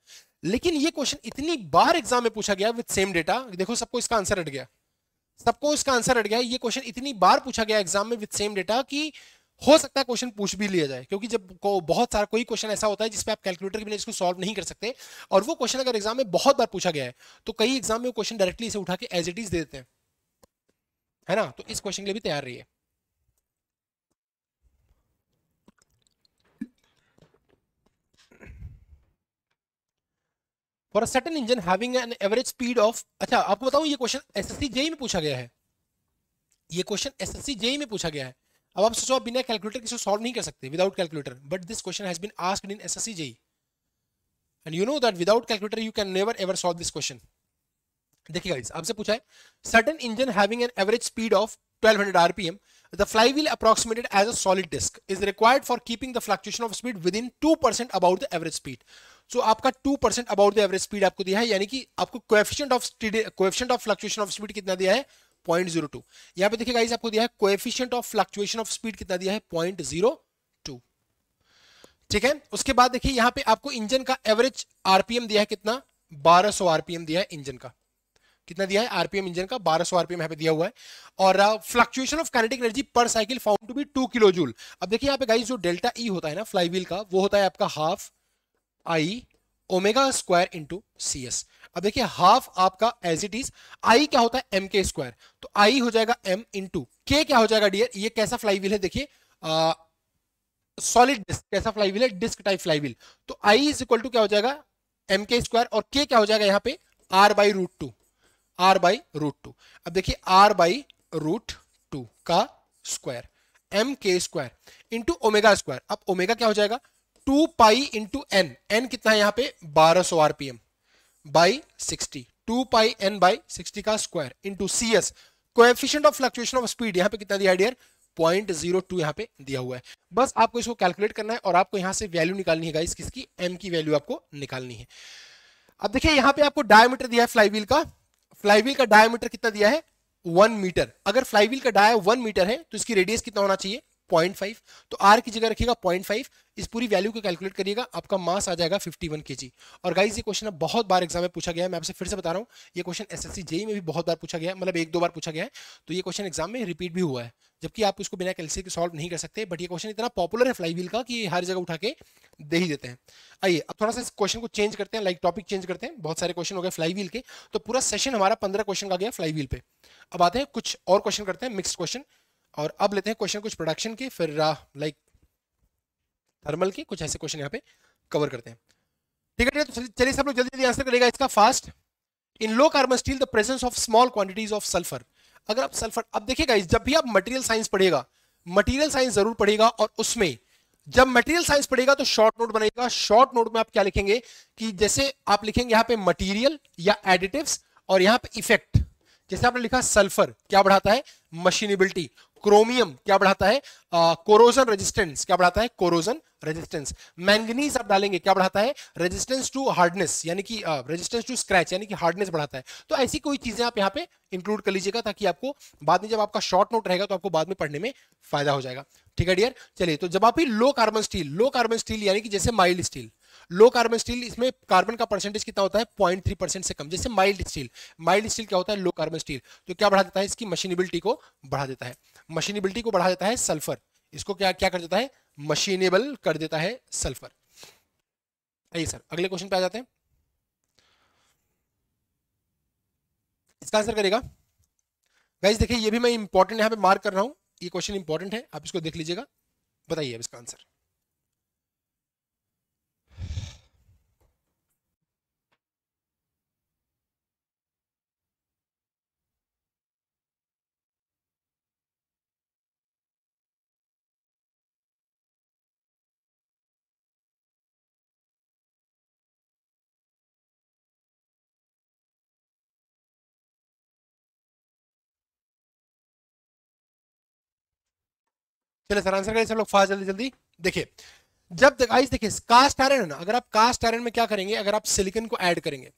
लेकिन ये क्वेश्चन इतनी बार एग्जाम में पूछा गया विद सेम डेटा देखो सबको इसका आंसर अट गया सबको इसका आंसर अट गया ये क्वेश्चन इतनी बार पूछा गया एग्जाम में विद सेम डेटा कि हो सकता है क्वेश्चन पूछ भी लिया जाए क्योंकि जब को बहुत सारा कोई क्वेश्चन ऐसा होता है जिसपे आप कैलकुलेटर के बिना इसको सॉल्व नहीं कर सकते और वो क्वेश्चन अगर एग्जाम में बहुत बार पूछा गया है तो कई एग्जाम में वो क्वेश्चन डायरेक्टली इसे उठा के एज इट इज दे देते हैं है ना तो इस क्वेश्चन के लिए भी तैयार रहिए for a certain engine having an average speed of अच्छा आपको बताऊं ये क्वेश्चन एसएससी जेई में पूछा गया है ये क्वेश्चन एसएससी जेई में पूछा गया है अब आप सोचो बिना कैलकुलेटर किसी सॉल्व नहीं कर सकते without calculator but this question has been asked in SSC JE and you know that without calculator you can never ever solve this question देखिए गाइस आपसे पूछा है certain engine having an average speed of 1200 RPM the flywheel approximated as a solid disc is required for keeping the fluctuation of speed within 2% about the average speed so आपका 2% about the average speed आपको दिया है यानी कि आपको coefficient of coefficient of fluctuation of speed कितना दिया है 2% पॉइंट जीरो टू यहां पर देखिए गाइस आपको दिया है coefficient of fluctuation of speed कितना दिया है पॉइंट जीरो टू ठीक है उसके बाद देखिए यहां पे आपको इंजन का एवरेज आरपीएम दिया है कितना बारह सौ आरपीएम दिया है इंजन का कितना दिया है आरपीएम इंजन का बारह सौ आरपीएम यहां पे दिया हुआ है और fluctuation of kinetic energy per cycle found to be two kilo joule अब देखिए यहां पे गाइस जो डेल्टा ई e होता है ना फ्लाईव्हील का वो होता है आपका half I omega square into C S अब देखिए हाफ आपका एज इट इज आई क्या होता है एम के स्क्वायर तो आई हो जाएगा एम इंटू के क्या हो जाएगा डियर ये कैसा फ्लाईवील है देखिए सॉलिड डिस्क कैसा फ्लाईवील है डिस्क टाइप फ्लाईवील तो आई इज इक्वल टू क्या हो जाएगा एम के स्क्वायर और के क्या हो जाएगा यहाँ पे R by root two R by root two अब देखिए आर बाई रूट टू का square M K square into omega square अब ओमेगा क्या हो जाएगा two pi into N N कितना है यहाँ पे 1200 RPM by 60 two pi N by 60 का square into C S coefficient of fluctuation of speed यहाँ पे कितना दिया डियर पॉइंट जीरो टू यहाँ पे दिया हुआ है बस आपको इसको कैलकुलेट करना है और आपको यहाँ से वैल्यू निकालनी है गाइस किसकी एम की वैल्यू आपको निकालनी है अब देखिए यहाँ पे आपको डायमीटर दिया है फ्लाईवील का फ्लाईवील का डायमीटर कितना दिया है वन मीटर अगर फ्लाईवील का डाया वन मीटर है तो इसकी रेडियस कितना होना चाहिए पॉइंट फाइव तो आर की जगह रखिएगा पॉइंट फाइव इस पूरी वैल्यू को कैलकुलेट करिएगा आपका मास आ जाएगा फिफ्टी वन के जी और गाइज ये क्वेश्चन बहुत बार एग्जाम में पूछा गया है मैं आपसे फिर से बता रहा हूँ ये क्वेश्चन एस एस जेई में भी बहुत बार पूछा गया है मतलब एक दो बार पूछा गया है तो ये क्वेश्चन एग्जाम में रिपीट भी हुआ है जबकि आप उसको बिना कैलसी के सॉल्व नहीं कर सकते बट ये क्वेश्चन इतना पॉपुलर है फ्लाईवील का कि हर जगह उठा के दे ही देते हैं आइए अब थोड़ा सा इस क्वेश्चन को चेंज करते हैं लाइक टॉपिक चेंज करते हैं बहुत सारे क्वेश्चन हो गए फ्लाईवील के तो पूरा सेशन हमारा पंद्रह क्वेश्चन का गया फ्लाईवील पे अब आते हैं कुछ और क्वेश्चन करते हैं मिक्स क्वेश्चन और अब लेते हैं क्वेश्चन कुछ प्रोडक्शन के फिर लाइक uh, थर्मल के कुछ ऐसे क्वेश्चन यहाँ पे कवर करते हैं ठीक है तो चलिए सब लोग जल्दी जल्दी आंसर करेगा इसका fast in low carbon steel the presence of small quantities of sulphur अगर आप सल्फर अब देखिएगा जब भी आप मटेरियल साइंस पढ़ेगा मटेरियल साइंस जरूर पढ़ेगा और उसमें जब मटेरियल साइंस पढ़ेगा तो शॉर्ट नोट बनेगा शॉर्ट नोट में आप क्या लिखेंगे कि जैसे आप लिखेंगे यहाँ पे मटेरियल या एडिटिव्स और यहाँ पे इफेक्ट जैसे आपने लिखा सल्फर क्या बढ़ाता है मशीनेबिलिटी क्रोमियम क्या बढ़ाता है कोरोजन uh, रेजिस्टेंस क्या बढ़ाता है कोरोजन रेजिस्टेंस मैंगनीज आप डालेंगे क्या बढ़ाता है रेजिस्टेंस टू हार्डनेस यानी कि रेजिस्टेंस टू स्क्रैच यानी कि हार्डनेस बढ़ाता है तो ऐसी कोई चीजें आप यहाँ पे इंक्लूड कर लीजिएगा ताकि आपको बाद में जब आपका शॉर्ट नोट रहेगा तो आपको बाद में पढ़ने में फायदा हो जाएगा ठीक है डियर चलिए तो जब आप low carbon steel low carbon steel यानी कि जैसे mild steel low carbon steel इसमें कार्बन का परसेंटेज कितना होता है पॉइंट थ्री परसेंट से कम जैसे माइल्ड स्टील माइल्ड स्टील क्या होता है लो कार्बन स्टील तो क्या बढ़ा देता है इसकी मशीनेबिलिटी को बढ़ा देता है मशीनेबिलिटी को बढ़ा देता है सल्फर इसको क्या क्या कर देता है मशीनेबल कर देता है सल्फर आइए सर अगले क्वेश्चन पे आ जाते हैं इसका आंसर करेगा गाइज देखिए ये भी मैं इंपॉर्टेंट यहाँ पे मार्क कर रहा हूं ये क्वेश्चन इंपॉर्टेंट है आप इसको देख लीजिएगा बताइए अब इसका आंसर चले सर आंसर करें सर लोग फास्ट जल्दी जल्दी देखिए जब तक आइस देखिए कास्ट आयरन है ना अगर आप कास्ट आयरन में क्या करेंगे अगर आप सिलिकन को ऐड करेंगे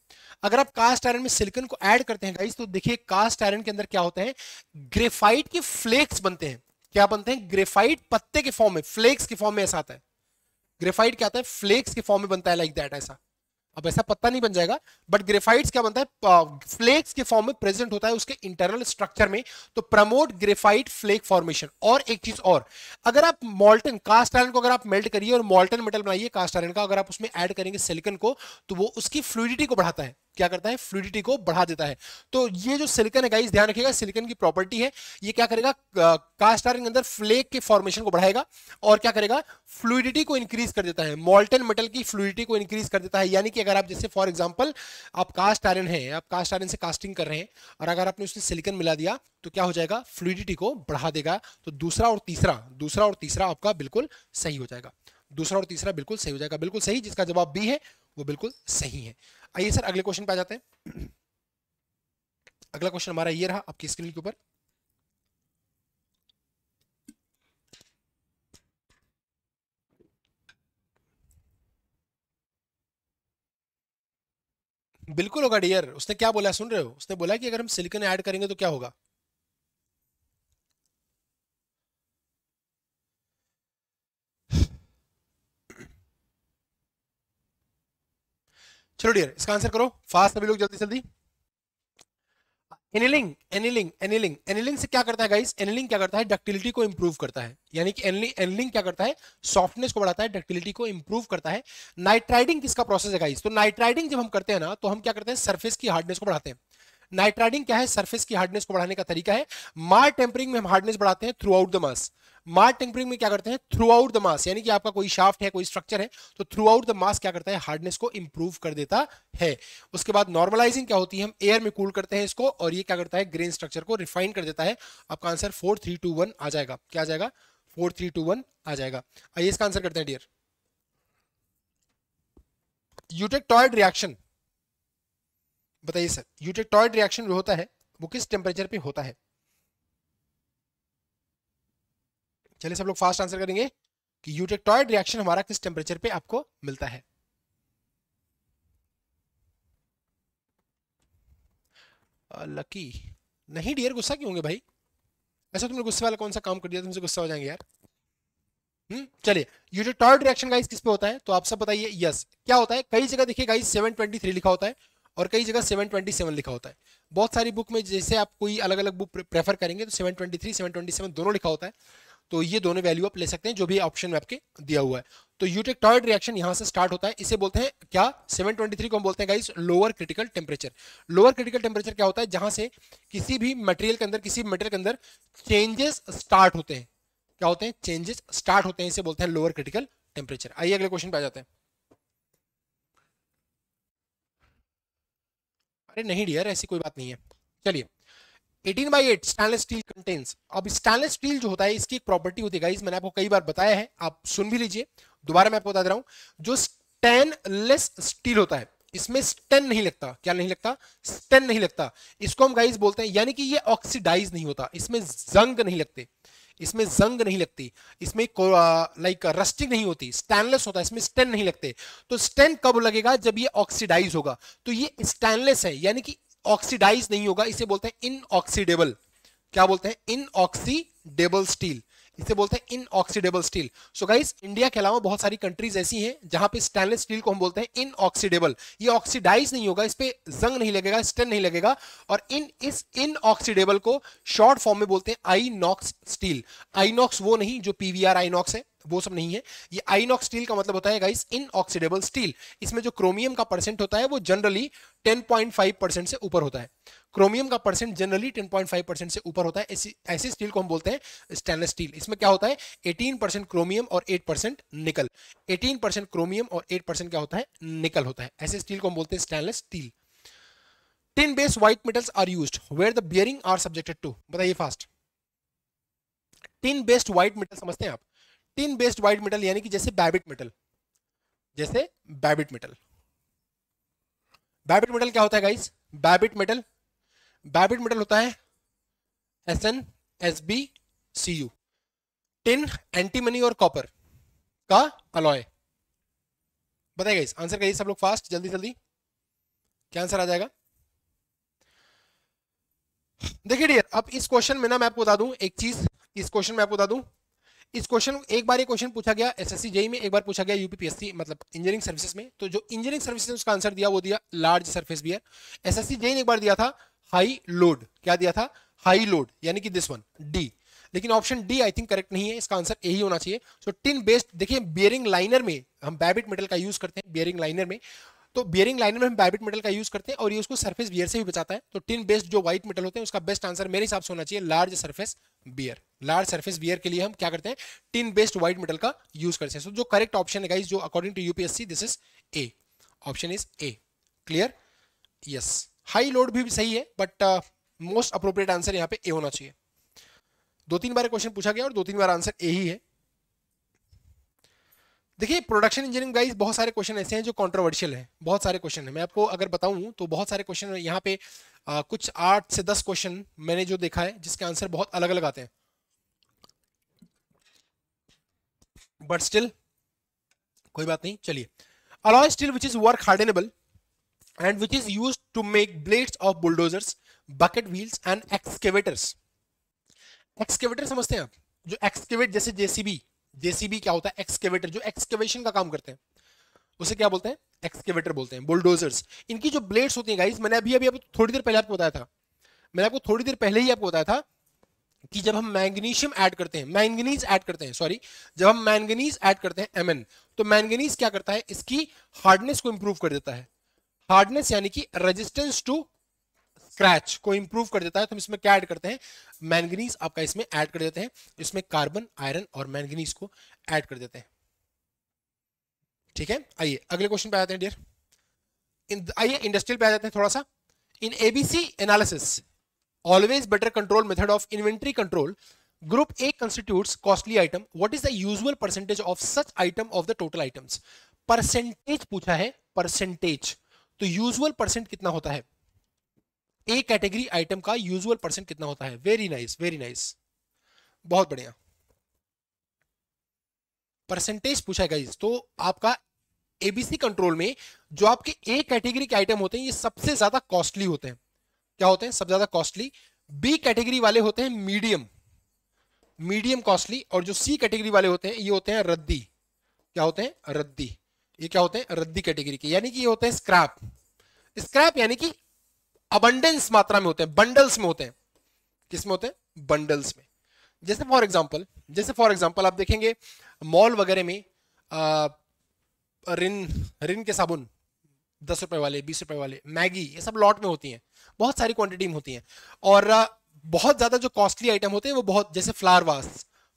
अगर आप कास्ट आयरन में सिलिकन को ऐड करते हैं गाइस तो देखिए कास्ट आयरन के अंदर क्या होते हैं ग्रेफाइट के फ्लेक्स बनते हैं क्या बनते हैं ग्रेफाइट पत्ते के फॉर्म में फ्लेक्स के फॉर्म में ऐसा आता है ग्रेफाइट क्या आता है फ्लेक्स के फॉर्म में बनता है लाइक दैट ऐसा अब ऐसा पत्ता नहीं बन जाएगा बट ग्रेफाइट्स क्या बनता है फ्लेक्स के फॉर्म में प्रेजेंट होता है उसके इंटरनल स्ट्रक्चर में तो प्रमोट ग्रेफाइट फ्लेक फॉर्मेशन और एक चीज और अगर आप मोल्टन कास्ट आयरन को अगर आप मेल्ट करिए और मोल्टन मेटल बनाइए कास्ट आयरन का अगर आप उसमें ऐड करेंगे सिलिकन को तो वो उसकी फ्लूडिटी को बढ़ाता है क्या करता है फ्लूडिटी को बढ़ा देता है तो ये जो सिलिकन है गाइस ध्यान रखिएगा सिलिकन की प्रॉपर्टी है ये क्या करेगा कास्ट आयरन के अंदर फ्लेक के फॉर्मेशन को बढ़ाएगा और क्या करेगा फ्लूडिटी को इंक्रीज कर देता है मॉल्टन मेटल की फ्लूडिटी को इंक्रीज कर देता है यानी कि अगर आप जैसे फॉर एग्जाम्पल आप कास्ट आयरन है आप कास्ट आयरन से कास्टिंग कर रहे हैं और अगर आपने उसमें सिलिकन मिला दिया तो क्या हो जाएगा फ्लूडिटी को बढ़ा देगा तो दूसरा और तीसरा दूसरा और तीसरा आपका बिल्कुल सही हो जाएगा दूसरा और तीसरा बिल्कुल सही हो जाएगा बिल्कुल सही जिसका जवाब बी है वो बिल्कुल सही है आइए सर अगले क्वेश्चन पे आ जाते हैं अगला क्वेश्चन हमारा ये रहा आपकी स्क्रीन के ऊपर बिल्कुल होगा डियर उसने क्या बोला सुन रहे हो उसने बोला कि अगर हम सिलिकन ऐड करेंगे तो क्या होगा चलो डियर इसका आंसर करो फास्ट सभी लोग जल्दी जल्दी एनिलिंग एनिलिंग एनिलिंग एनिलिंग से क्या करता है गाइस एनिलिंग क्या करता है डक्टिलिटी को इंप्रूव करता है यानी कि एनिलिंग क्या करता है सॉफ्टनेस को बढ़ाता है डक्टिलिटी को इंप्रूव करता है नाइट्राइडिंग किसका प्रोसेस है गाइस तो नाइट्राइडिंग जब हम करते हैं ना तो हम क्या करते हैं सरफेस की हार्डनेस को बढ़ाते हैं नाइट्राइडिंग क्या है सर्फेस की हार्डनेस को बढ़ाने का तरीका है मार टेम्परिंग में हम हार्डनेस बढ़ाते हैं थ्रू आउट द मास मार टेम्परिंग में क्या करते हैं थ्रू आउट द मास यानी कि आपका कोई शाफ्ट है कोई स्ट्रक्चर है तो थ्रू आउट द मास क्या करता है हार्डनेस को इंप्रूव कर देता है उसके बाद नॉर्मलाइजिंग क्या होती है हम एयर में कूल करते हैं इसको और ये क्या करता है ग्रेन स्ट्रक्चर को रिफाइन कर देता है आपका answer four three two one आ जाएगा क्या आ जाएगा फोर थ्री टू वन आ जाएगा आइए इसका आंसर करते हैं डियर यूटेक्टॉयड रिएक्शन बताइए सर यूटेक्टॉइड रिएक्शन जो होता है वो किस टेम्परेचर पे होता है चलिए सब लोग फास्ट आंसर करेंगे कि यूटेक्टॉइड रिएक्शन हमारा किस टेम्परेचर पे आपको मिलता है लकी नहीं डियर गुस्सा क्यों होंगे भाई ऐसा तुमने गुस्से वाला कौन सा काम कर दिया तुमसे गुस्सा हो जाएंगे यार हम्म, चलिए यूटेक्टॉइड रिएक्शन गाइस किस पे होता है तो आप सब बताइए यस क्या होता है कई जगह देखिए गाइस 723 लिखा होता है और कई जगह 727 लिखा होता है बहुत सारी बुक में जैसे आप कोई अलग अलग बुक प्रेफर करेंगे तो 723 727 दोनों लिखा होता है तो ये दोनों वैल्यू आप ले सकते हैं जो भी ऑप्शन में आपके दिया हुआ है तो टॉयड रिएक्शन यहाँ से स्टार्ट होता है इसे बोलते हैं क्या 723 को हम बोलते हैं guys lower critical temperature lower critical temperature क्या होता है जहां से किसी भी मटेरियल के अंदर किसी मटेरियल के अंदर चेंजेस स्टार्ट होते हैं क्या होते हैं चेंजेस स्टार्ट होते हैं इसे बोलते हैं लोअर क्रिटिकल टेम्परेचर आइए अगले क्वेश्चन पे आ जाते हैं अरे नहीं डियर ऐसी कोई बात नहीं है चलिए 18 by eight stainless steel contains अब स्टेनलेस स्टील जो होता है इसकी एक प्रॉपर्टी होती है मैंने आपको कई बार बताया है आप सुन भी लीजिए दोबारा मैं आपको बता दे रहा हूं जो स्टेनलेस स्टील होता है इसमें स्टेन नहीं लगता क्या नहीं लगता स्टेन नहीं लगता इसको हम गाइस बोलते हैं यानी कि ये ऑक्सीडाइज नहीं होता इसमें जंग नहीं लगते इसमें जंग नहीं लगती इसमें लाइक रस्टिंग नहीं होती स्टेनलेस होता है इसमें स्टेन नहीं लगते तो स्टेन कब लगेगा जब ये ऑक्सीडाइज होगा तो ये स्टेनलेस है यानी कि ऑक्सीडाइज नहीं होगा इसे बोलते हैं इनऑक्सीडेबल क्या बोलते हैं इनऑक्सीडेबल स्टील इसे बोलते हैं inoxidizable steel so guys India के अलावा बहुत सारी कंट्रीज ऐसी हैं जहां पे स्टेनलेस स्टील को हम बोलते हैं इनऑक्सीडेबल ये ऑक्सीडाइज नहीं होगा इस पर जंग नहीं लगेगा स्टेन नहीं लगेगा और इन इस इनऑक्सीडेबल को शॉर्ट फॉर्म में बोलते हैं आईनॉक्स स्टील आईनॉक्स वो नहीं जो पीवीआर आईनॉक्स है वो सब नहीं है ये आइनॉक्स स्टील का मतलब होता है गाइस इनऑक्सीडेबल स्टील इसमें जो क्रोमियम का परसेंट होता है वो जनरली 10.5 परसेंट से ऊपर होता है क्रोमियम का परसेंट जनरली 10.5 परसेंट से ऊपर होता है ऐसे स्टील को हम बोलते हैं स्टेनलेस स्टील इसमें क्या होता है 18 परसेंट क्रोमियम और 8 percent nickel eighteen percent chromium और एट परसेंट क्या होता है निकल होता है ऐसे स्टील को हम बोलते हैं stainless steel tin base white metals are use where the bearing are subjected to बताइए fast tin based white metal समझते हैं आप टिन बेस्ड वाइट मेटल यानी कि जैसे बैबिट मेटल जैसे बैबिट मेटल बैबिट मेटल क्या होता है guys babbitt metal babbitt metal होता है S N S B C U tin antimony और कॉपर का अलॉय बताइए गाइस आंसर करिए सब लोग फास्ट जल्दी जल्दी क्या आंसर आ जाएगा देखिए डियर अब इस क्वेश्चन में ना मैं आपको बता दूं एक चीज इस क्वेश्चन में आपको बता दूं इस क्वेश्चन एक बार ये क्वेश्चन पूछा गया एसएससी जेई e में एक बार पूछा गया यूपीपीएससी मतलब इंजीनियरिंग सर्विसेज में तो जो इंजीनियरिंग सर्विसेज ने उसका आंसर दिया वो दिया large surface bear SSC JE ने एक बार दिया था हाई लोड क्या दिया था हाई लोड यानी कि दिस वन डी लेकिन option D I think correct नहीं है इसका आंसर यही होना चाहिए सो टिन बेस्ड देखिए बियरिंग लाइनर में हम बैबिट मेटल का यूज करते हैं बियरिंग लाइनर में तो बियरिंग लाइन में हम बैबिट मेटल का यूज करते हैं और ये उसको सर्फेस बियर से भी बचाता है तो टिन बेस्ड जो व्हाइट मेटल होते हैं उसका बेस्ट आंसर मेरे हिसाब से होना चाहिए large surface bear large surface bear के लिए हम क्या करते हैं टिन बेस्ड व्हाइट मेटल का यूज करते हैं सो so, जो करेक्ट ऑप्शन है जो according to UPSC this is A option is A clear yes high load भी सही है बट मोस्ट अप्रोप्रिएट आंसर यहाँ पे ए होना चाहिए दो तीन बार क्वेश्चन पूछा गया और दो तीन बार आंसर ए ही है देखिए प्रोडक्शन इंजीनियरिंग गाइस बहुत सारे क्वेश्चन ऐसे हैं जो कंट्रोवर्शियल हैं बहुत सारे क्वेश्चन हैं मैं आपको अगर बताऊं तो बहुत सारे क्वेश्चन यहाँ पे आ, कुछ आठ से दस क्वेश्चन मैंने जो देखा है जिसके आंसर बहुत अलग अलग आते हैं बट स्टिल कोई बात नहीं चलिए alloy steel which is work hardenable and which is use to make blades of bulldozers bucket wheels and excavators excavator समझते हैं आप जो एक्सकेवेट जैसे जेसीबी जेसीबी क्या होता है एक्सकेवेटर जो एक्सकेवेशन का काम करते हैं उसे क्या बोलते हैं एक्सकेवेटर बोलते हैं बुलडोजर्स इनकी जो ब्लेड्स होती हैं गाइस मैंने अभी अभी आपको थोड़ी देर पहले आपको बताया था मैंने आपको थोड़ी देर पहले ही आपको बताया था कि जब हम मैंगनीशियम ऐड करते हैं मैंगनीज ऐड करते हैं सॉरी जब हम मैंगनीज ऐड करते हैं एमएन तो मैंगनीज क्या करता है इसकी हार्डनेस को इंप्रूव कर देता है हार्डनेस यानी कि रेजिस्टेंस टू स्क्रैच को इंप्रूव कर देता है तो हम इसमें क्या ऐड करते हैं मैंगनीज आपका इसमें ऐड कर देते हैं इसमें कार्बन आयरन और मैंगनीज को ऐड कर देते हैं ठीक है आइए अगले क्वेश्चन पे आते हैं डियर इन आइए इंडस्ट्रियल पे आ जाते हैं थोड़ा सा in ABC analysis always better control method of inventory control group A constitutes costly item what is the usual percentage of such item of the total items percentage पूछा है परसेंटेज तो usual percent कितना होता है A category item का usual percent कितना होता है वेरी नाइस वेरी नाइस बहुत बढ़िया परसेंटेज पूछा है गाइस तो आपका एबीसी कंट्रोल में जो आपके ए कैटेगरी के आइटम होते हैं ये सबसे ज्यादा कॉस्टली होते हैं क्या होते हैं सबसे ज्यादा कॉस्टली बी कैटेगरी वाले होते हैं मीडियम मीडियम कॉस्टली और जो सी कैटेगरी वाले होते हैं ये होते हैं रद्दी क्या होते हैं रद्दी ये क्या होते हैं रद्दी कैटेगरी के यानी कि ये होते हैं स्क्रैप स्क्रैप यानी कि अबंडेंस मात्रा में होते हैं बंडल्स में होते हैं किस में होते हैं बंडल्स में जैसे फॉर एग्जाम्पल जैसे फॉर एग्जाम्पल आप देखेंगे मॉल वगैरह में आ, रिन रिन के साबुन दस रुपए वाले बीस रुपए वाले मैगी ये सब लॉट में होती हैं बहुत सारी क्वांटिटी में होती हैं और बहुत ज़्यादा जो कॉस्टली आइटम होते हैं वो बहुत जैसे फ्लावर वास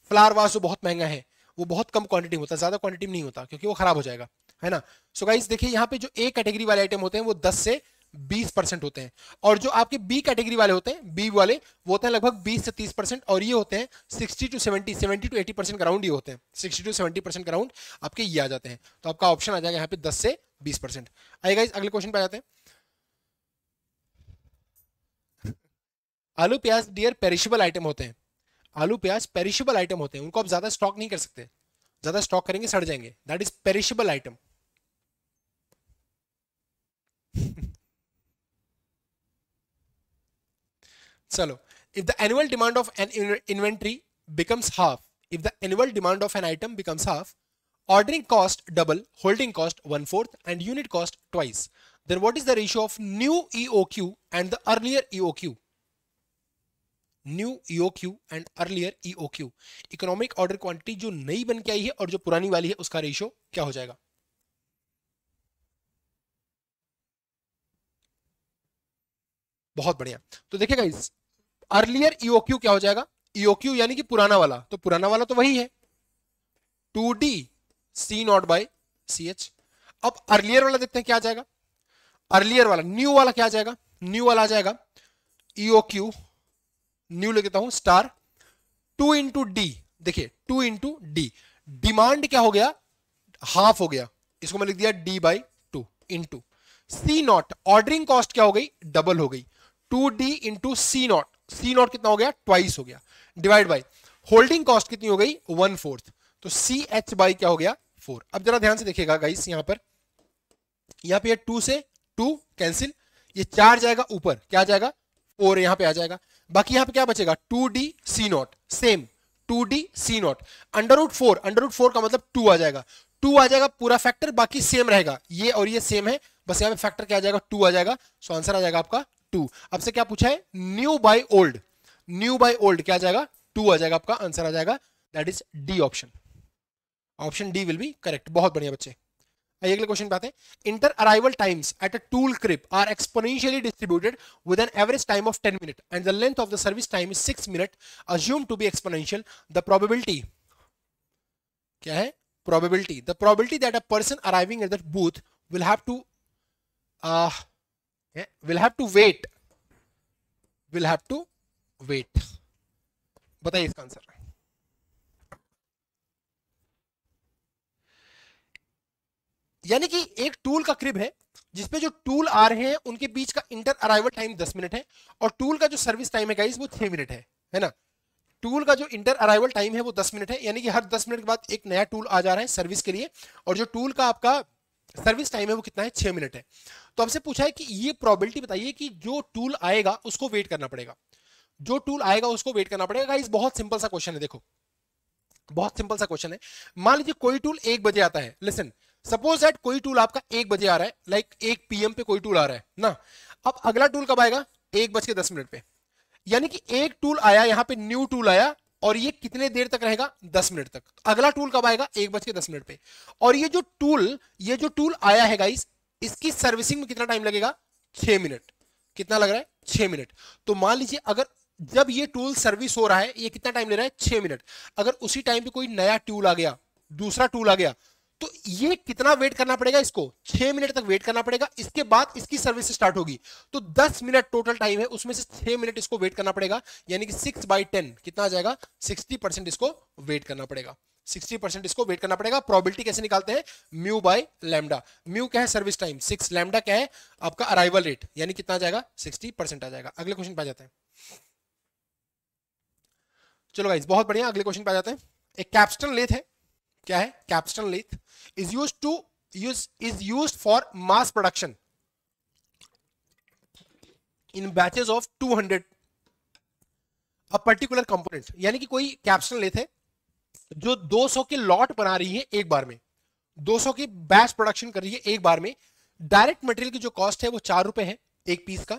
फ्लावर वास जो बहुत महंगा है वो बहुत कम क्वांटिटी में होता है ज़्यादा क्वांटिटी में नहीं होता क्योंकि वो खराब हो जाएगा है ना सो गाइज देखिए यहाँ पे जो ए कैटेगरी वाले आइटम होते हैं वो दस से बीस परसेंट होते हैं और जो आपके बी कैटेगरी वाले होते हैं बी वाले वो होते हैं लगभग बीस से तीस परसेंट और ये होते हैं sixty to seventy seventy to eighty percent ground ये होते हैं sixty to seventy percent ground आपके ये आ जाते हैं तो आपका ऑप्शन आ जाएगा यहाँ पे दस से बीस परसेंट आएगा इस अगले क्वेश्चन पे आ जाते हैं आलू प्याज डियर पेरिशेबल आइटम होते हैं आलू प्याज पेरिशेबल आइटम होते हैं उनको आप ज्यादा स्टॉक नहीं कर सकते ज्यादा स्टॉक करेंगे सड़ जाएंगे दैट इज पेरिशेबल आइटम चलो if the annual demand of an inventory becomes half if the annual demand of an item becomes half ordering cost ordering cost double holding cost one fourth and unit cost twice then what is the ratio of new eoq and the earlier Q new Q and earlier Q economic order quantity जो नई बन के आई है और जो पुरानी वाली है उसका रेशियो क्या हो जाएगा बहुत बढ़िया तो देखिए गाइस अर्लियर ईओक्यू e क्या हो जाएगा ईओक्यू e यानी कि पुराना वाला तो पुराना वाला तो वही है two D C naught by C H अब अर्लियर वाला देखते हैं क्या आ जाएगा अर्लियर वाला न्यू वाला क्या आ जाएगा न्यू वाला आ जाएगा ईओक्यू e न्यू लिख देता हूं स्टार टू इंटू डी देखिए टू इंटू डी डिमांड क्या हो गया हाफ हो गया इसको मैं लिख दिया D by two into C naught ordering cost क्या हो गई डबल हो गई two D into C naught C naught कितना हो गया ट्वाइस हो गया डिवाइड बाई होल्डिंग कॉस्ट कितनी हो गई वन फोर्थ तो सी एच बाई क्या हो गया फोर अब जरा ध्यान से देखिएगा गाइस यहां पर यहां पे टू से टू कैंसिल ये चार जाएगा ऊपर क्या जाएगा फोर यहां पे आ जाएगा बाकी यहां पे क्या बचेगा two D C naught same two D C naught under root four under root four का मतलब टू आ जाएगा टू आ जाएगा पूरा फैक्टर बाकी सेम रहेगा ये और ये सेम है बस यहां पे फैक्टर क्या आ जाएगा टू आ जाएगा सो आंसर आ जाएगा आपका टू अब से क्या पूछा है new by old new by old क्या आ जाएगा टू आ जाएगा आपका आंसर आ जाएगा that is D option option D will be correct बहुत बढ़िया बच्चे अगले क्वेश्चन पे आते हैं inter arrival times at a tool crib are exponentially distributed with an average time of 10 minute and the length of the service time is 6 minute assume to be exponential the probability क्या है probability the probability that a person arriving at that booth will have to yeah, we'll have to wait we'll have to wait बताइए इसका answer यानी कि एक tool का crib है जिसपे जो टूल आ रहे हैं उनके बीच का इंटर अराइवल टाइम दस मिनट है और टूल का जो सर्विस टाइम है गाइस वो छह मिनट है है ना टूल का जो इंटर अराइवल टाइम है वो दस मिनट है यानी कि हर दस मिनट के बाद एक नया टूल आ जा रहा है सर्विस के लिए और जो टूल का आपका सर्विस टाइम है वो कितना है छः मिनट है तो आपसे पूछा है कि ये प्रोबेबिलिटी बताइए कि जो टूल आएगा उसको वेट करना पड़ेगा जो टूल आएगा उसको वेट करना पड़ेगा इस बहुत सिंपल सा क्वेश्चन है देखो बहुत सिंपल सा क्वेश्चन है मान लीजिए कोई टूल एक बजे आता है लिसन सपोज दैट कोई टूल आपका एक बजे आ रहा है लाइक like एक पीएम पे कोई टूल आ रहा है ना अब अगला टूल कब आएगा एक बज के दस मिनट पे यानी कि एक टूल आया यहाँ पे न्यू टूल आया और ये कितने देर तक रहेगा दस मिनट तक तो अगला टूल कब आएगा एक बज के दस मिनट पे और ये जो टूल ये जो टूल आया है गाइस इसकी सर्विसिंग में कितना टाइम लगेगा छह मिनट कितना लग रहा है छह मिनट तो मान लीजिए अगर जब ये टूल सर्विस हो रहा है ये कितना टाइम ले रहा है छह मिनट अगर उसी टाइम पे कोई नया टूल आ गया दूसरा टूल आ गया तो ये कितना वेट करना पड़ेगा इसको छह मिनट तक वेट करना पड़ेगा इसके बाद इसकी सर्विस स्टार्ट होगी तो दस मिनट टोटल टाइम है उसमें से छह मिनट इसको वेट करना पड़ेगा यानी कि सिक्स बाई टेन कितना जाएगा सिक्सटी परसेंट इसको वेट करना पड़ेगा 60% इसको वेट करना पड़ेगा प्रोबेबिलिटी कैसे निकालते हैं म्यू बाय लैमडा म्यू क्या है सर्विस टाइम सिक्स लैमडा क्या है आपका अराइवल रेट यानी कितना आ जाएगा 60% आ जाएगा अगले क्वेश्चन पे आ जाते हैं चलो गाइस बहुत बढ़िया अगले क्वेश्चन पे आ जाते हैं एक कैप्स्टन लेथ है क्या है capstan lathe is used to use is used for mass production in batches of 200 a particular component यानी कि कोई कैप्सूल लेते हैं जो 200 के लॉट बना रही है एक बार में 200 की बैच प्रोडक्शन कर रही है एक बार में डायरेक्ट मटेरियल की जो कॉस्ट है वो चार रुपए है एक पीस का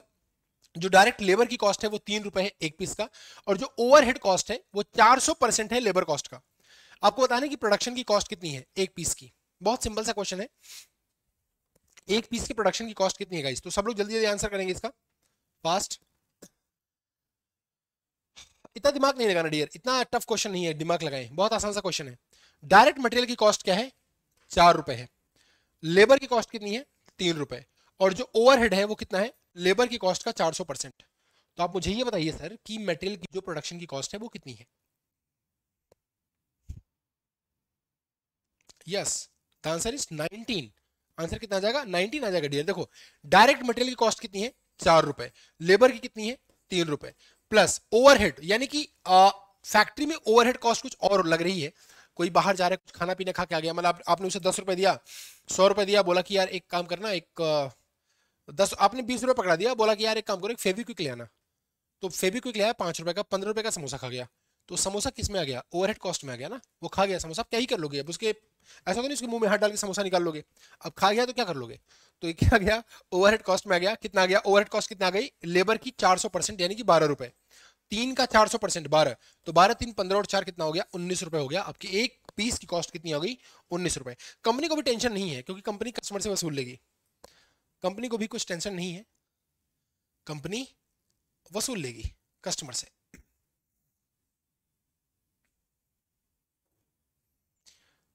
जो डायरेक्ट लेबर की कॉस्ट है वो तीन रुपए है एक पीस का और जो ओवरहेड कॉस्ट है वो 400 परसेंट है लेबर कॉस्ट का आपको बताने की प्रोडक्शन की कॉस्ट कितनी है एक पीस की बहुत सिंपल सा क्वेश्चन है एक पीस की प्रोडक्शन की कॉस्ट कितनी है गाइस तो सब लोग जल्दी जल्दी आंसर करेंगे इसका फास्ट इतना दिमाग नहीं लगाना डियर इतना टफ क्वेश्चन नहीं है दिमाग लगाएं बहुत आसान सा क्वेश्चन है डायरेक्ट मटेरियल की कॉस्ट क्या है चार रुपए है लेबर की कॉस्ट कितनी है तीन रुपए और जो ओवरहेड है वो कितना है लेबर की कॉस्ट का चार सौ परसेंट तो आप मुझे ये बताइए सर कि मटेरियल की जो प्रोडक्शन की कॉस्ट है वो कितनी है yes yes. The answer is nineteen answer कितना जाएगा नाइनटीन आ जाएगा डियर देखो डायरेक्ट मटेरियल की कॉस्ट कितनी है चार रुपए लेबर की कितनी है तीन रुपए प्लस ओवरहेड यानी कि फैक्ट्री में ओवरहेड कॉस्ट कुछ और लग रही है कोई बाहर जा रहा है कुछ खाना पीना खा के आ गया मतलब आप, आपने उसे दस रुपए दिया सौ रुपए दिया बोला कि यार एक काम करना एक दस आपने बीस रुपए पकड़ा दिया बोला कि यार एक काम करो एक फेविक्विक ले आना तो फेविक्विक ले आया पांच रुपए का पंद्रह रुपए का समोसा खा गया तो समोसा किस में आ गया ओवरहेड कॉस्ट में आ गया ना वो खा गया समोसा क्या ही कर लोगे अब उसके ऐसा तो नहीं उसके मुंह में हाथ डाल के समोसा निकाल लोगे अब खा गया तो क्या कर लोगे तो ये क्या गया ओवरहेड कॉस्ट में आ गया कितना आ गया ओवरहेड कॉस्ट कितना आ गई लेबर की चार परसेंट यानी कि बारह रुपए तीन का चार सौ परसेंट बारह तो बारह तीन पंद्रह और चार कितना हो गया उन्नीस रुपए हो गया आपकी एक पीस की कॉस्ट कितनी हो गई उन्नीस रुपए कंपनी को भी टेंशन नहीं है क्योंकि कंपनी कस्टमर से वसूल लेगी कंपनी को भी कुछ टेंशन नहीं है कंपनी वसूल लेगी कस्टमर से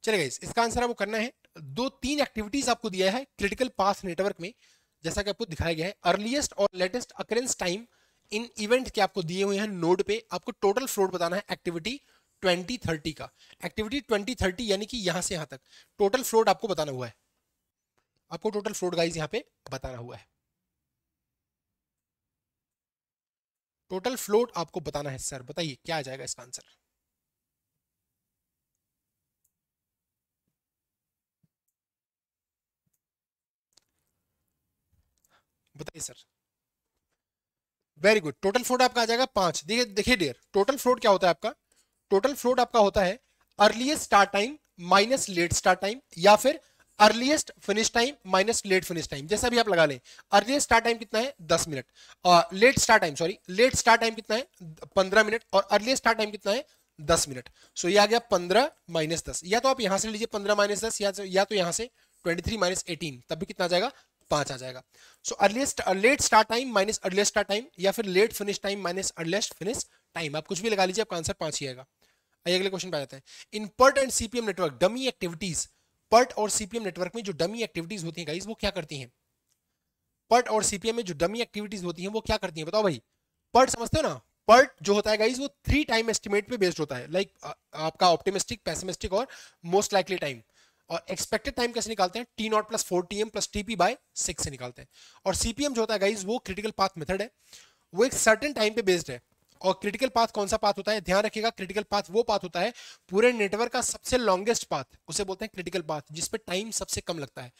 चले गए इसका आंसर आपको करना है दो तीन एक्टिविटीज आपको दिया है क्रिटिकल पास नेटवर्क में जैसा कि आपको दिखाया गया है अर्लीस्ट और latest occurrence time in event के आपको दिए हुए हैं नोड पे आपको टोटल फ्लोट बताना है एक्टिविटी 2030 का एक्टिविटी 2030 यानी कि यहां से यहां तक टोटल फ्लोट आपको बताना हुआ है आपको टोटल फ्लोट गाइज यहां पे बताना हुआ है टोटल फ्लोट आपको बताना है सर बताइए क्या आ जाएगा इसका आंसर बताइए sir very good total float आपका आ जाएगा पांच देखिए देखिए डियर टोटल फ्लोट क्या होता है आपका टोटल फ्लोट आपका होता है earliest start time minus late start time या फिर earliest finish time minus late finish time जैसा भी आप लगा लें अर्लीस्ट स्टार्ट टाइम कितना है दस minute late start time sorry late start time कितना है पंद्रह मिनट और अर्लीस्ट स्टार्ट टाइम कितना है दस मिनट सो so, ये आ गया पंद्रह माइनस दस या तो आप यहां से लीजिए पंद्रह माइनस दस या तो, तो यहां से ट्वेंटी थ्री माइनस एटीन तब भी कितना जाएगा पांच आ जाएगा so earliest late start time minus earliest start time या फिर late finish time minus earliest finish time आप कुछ भी लगा लीजिए आपका आंसर पांच ही आएगा आइए अगले क्वेश्चन पे जाते हैं in PERT and CPM network dummy activities PERT और सीपीएम नेटवर्क में जो डमी एक्टिविटीज होती है गाइस वो क्या करती है पर्ट और सीपीएम में जो डमी एक्टिविटीज होती है वो क्या करती है बताओ भाई पर्ट समझते हो ना पर्ट जो होता है गाइस वो थ्री टाइम एस्टिमेट पे बेस्ड होता है लाइक like, आपका ऑप्टिमिस्टिक पैसिमिस्टिक और मोस्ट लाइकली टाइम और एक्सपेक्टेड टाइम कैसे निकालते हैं T naught plus four T M plus T P by six से निकालते हैं और सीपीएम जो होता है गाइज वो क्रिटिकल पाथ मेथड है वो एक सर्टन टाइम पे बेस्ड है और क्रिटिकल पाथ कौन सा पाथ होता है ध्यान रखिएगा क्रिटिकल पाथ वो पाथ होता है पूरे नेटवर्क का सबसे लॉन्गेस्ट पाथ उसे बोलते हैं क्रिटिकल पाथ जिसपे टाइम सबसे कम लगता है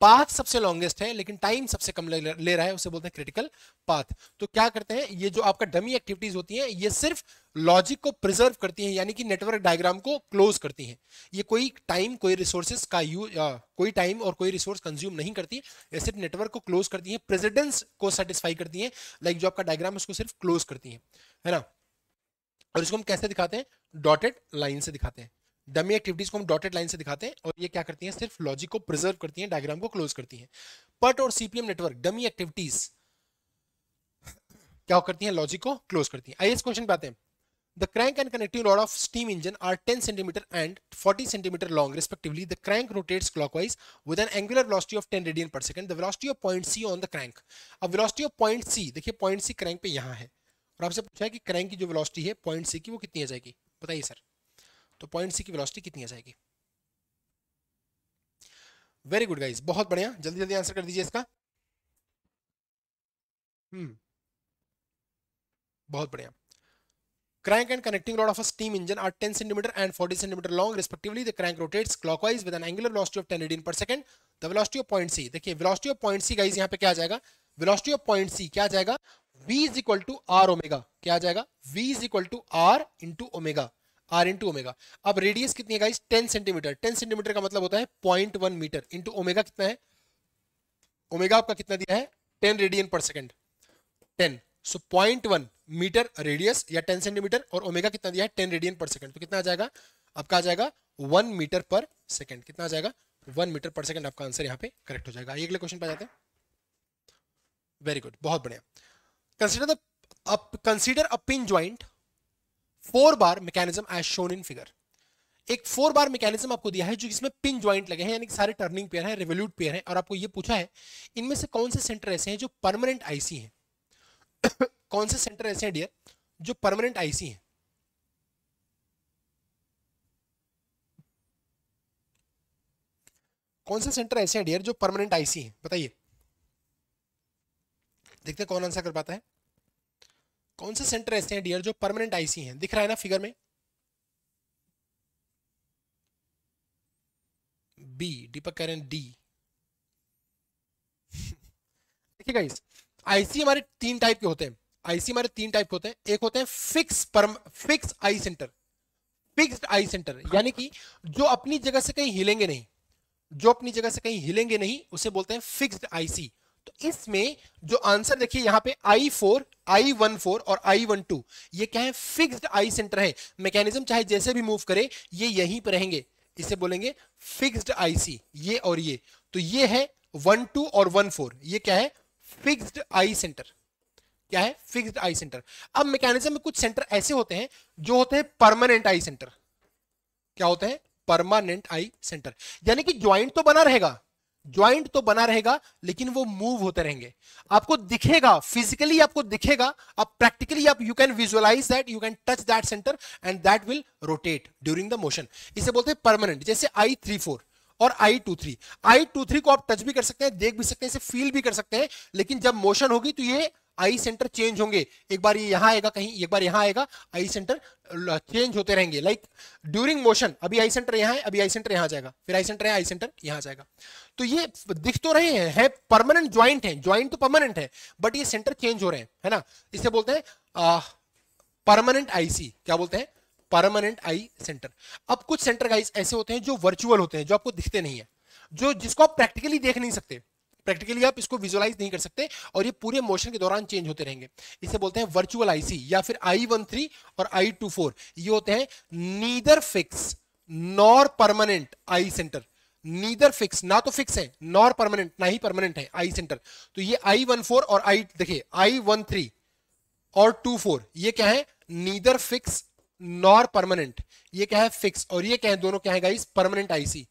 पाथ सबसे लॉन्गेस्ट है लेकिन टाइम सबसे कम ले, रहा है उसे बोलते हैं क्रिटिकल पाथ तो क्या करते हैं ये जो आपका डमी एक्टिविटीज होती हैं ये सिर्फ लॉजिक को प्रिजर्व करती हैं यानी कि नेटवर्क डायग्राम को क्लोज करती हैं ये कोई टाइम कोई रिसोर्सेज का यूज कोई टाइम और कोई रिसोर्स कंज्यूम नहीं करती ये सिर्फ नेटवर्क को क्लोज करती है प्रेजिडेंस को सेटिस्फाई करती है लाइक जो आपका डायग्राम है उसको सिर्फ क्लोज करती है है ना और इसको हम कैसे दिखाते हैं डॉटेड लाइन से दिखाते हैं डमी एक्टिविटीज को हम डॉटेड लाइन से दिखाते हैं और ये क्या करती हैं सिर्फ लॉजिक को प्रिजर्व करती हैं डायग्राम को क्लोज करती हैं पट और सीपीएम नेटवर्क डमी एक्टिविटीज क्या करती हैं लॉजिक को क्लोज करती हैं आइए इस क्वेश्चन पे आते हैं the crank and connective rod of steam engine are 10 centimetre and forty centimetre long respectively the crank rotates clockwise with an angular velocity of 10 radian per second the velocity of point C on the crank अब velocity of point C देखिए point सी crank पे यहाँ है और आपसे पूछा है कि क्रैंक की जो वेलोसिटी है पॉइंट सी की वो कितनी आ जाएगी बताइए सर तो पॉइंट सी की वेलोसिटी कितनी आ जाएगी वेरी गुड गाइज बहुत बढ़िया जल्दी जल्दी आंसर कर दीजिए इसका हम्म बहुत बढ़िया crank and connecting rod of a steam engine are 10 centimetre and 40 centimetre long respectively the crank rotates clockwise with an angular velocity of 10 radian per second the velocity of point C देखिए velocity of point C guys यहां पे क्या आ जाएगा velocity of point सी क्या आ जाएगा v r omega क्या आ जाएगा v r omega r into omega अब रेडियस कितनी है गाइस 10 सेंटीमीटर 10 सेंटीमीटर का मतलब होता है point one metre into omega कितना है ओमेगा आपका कितना दिया है 10 radian per second 10 so point one metre radius या 10 सेंटीमीटर और ओमेगा कितना दिया है 10 रेडियन पर सेकंड तो कितना आ जाएगा आपका आ जाएगा वन मीटर पर सेकेंड कितना आ जाएगा वन मीटर पर सेकेंड आपका आंसर यहाँ पे करेक्ट हो जाएगा अगले क्वेश्चन पे जाते हैं वेरी गुड बहुत बढ़िया consider consider a pin joint four bar mechanism as shown in figure एक फोर बार मैकेनिज्म आपको दिया है जो इसमें पिन ज्वाइंट लगे हैं यानी कि सारे टर्निंग पेयर हैं रिवोल्यूट पेयर हैं और आपको ये पूछा है इनमें से कौन से सेंटर ऐसे हैं जो परमानेंट आईसी हैं कौन से सेंटर ऐसे हैं डियर जो परमानेंट आईसी हैं कौन से सेंटर ऐसे हैं डियर जो परमानेंट आईसी हैं बताइए देखते हैं कौन आंसर कर पाता है कौन से सेंटर ऐसे हैं डियर जो परमानेंट आईसी हैं दिख रहा है ना फिगर में बी दीपक कह रहे हैं डी देखिए गाइस आईसी हमारे तीन टाइप के होते हैं आईसी हमारे तीन टाइप होते हैं एक होते हैं fix perm fix I centre fixed I centre यानी कि जो अपनी जगह से कहीं हिलेंगे नहीं जो अपनी जगह से कहीं हिलेंगे नहीं उसे बोलते हैं फिक्स्ड आईसी तो इसमें जो आंसर देखिए यहां पे I four I one four और आई वन टू ये क्या है फिक्स्ड आई सेंटर है मैकेनिज्म चाहे जैसे भी मूव करे ये यहीं पर रहेंगे इसे बोलेंगे फिक्स्ड आईसी ये और ये तो ये है वन टू और वन फोर ये क्या है फिक्स्ड आई सेंटर क्या है फिक्स्ड आई सेंटर अब मैकेनिज्म में कुछ सेंटर ऐसे होते हैं जो होते हैं परमानेंट आई सेंटर क्या होते हैं परमानेंट आई सेंटर यानी कि ज्वाइंट तो बना रहेगा ज्वाइंट तो बना रहेगा लेकिन वो मूव होते रहेंगे आपको दिखेगा फिजिकली आपको दिखेगा आप प्रैक्टिकली आप you can visualise that you can touch that centre and that will rotate during the motion इसे बोलते हैं परमानेंट जैसे आई थ्री फोर और I two three I two three को आप टच भी कर सकते हैं देख भी सकते हैं इसे फील भी कर सकते हैं लेकिन जब मोशन होगी तो ये आई सेंटर चेंज होंगे एक बार ये यहां आएगा कहीं एक बार यहां आएगा आई सेंटर चेंज होते रहेंगे लाइक ड्यूरिंग मोशन अभी आई सेंटर यहां है अभी आई सेंटर यहां जाएगा फिर आई सेंटर है आई सेंटर यहां जाएगा तो ये दिख तो रहे हैं तो है परमानेंट ज्वाइंट है ज्वाइंट तो परमानेंट है बट ये सेंटर चेंज हो रहे हैं है ना इसे बोलते हैं परमानेंट आईसी क्या बोलते हैं परमानेंट आई सेंटर अब कुछ सेंटर गाइस ऐसे होते हैं जो वर्चुअल होते हैं जो आपको दिखते नहीं है जो जिसको आप प्रैक्टिकली देख नहीं सकते प्रैक्टिकली आप इसको विजुअलाइज नहीं कर सकते और ये पूरे मोशन के दौरान चेंज होते रहेंगे इसे बोलते हैं वर्चुअल आईसी या फिर आई वन थ्री और आई टू फोर ये होते हैं neither fix nor permanent I centre neither fix ना तो फिक्स है नॉर परमानेंट ना ही परमानेंट है आई सेंटर तो ये आई वन फोर और आई देखिए आई वन थ्री और टू फोर ये क्या है नीदर फिक्स नॉर परमानेंट ये क्या है फिक्स और ये क्या है दोनों क्या है गाइस परमानेंट आईसी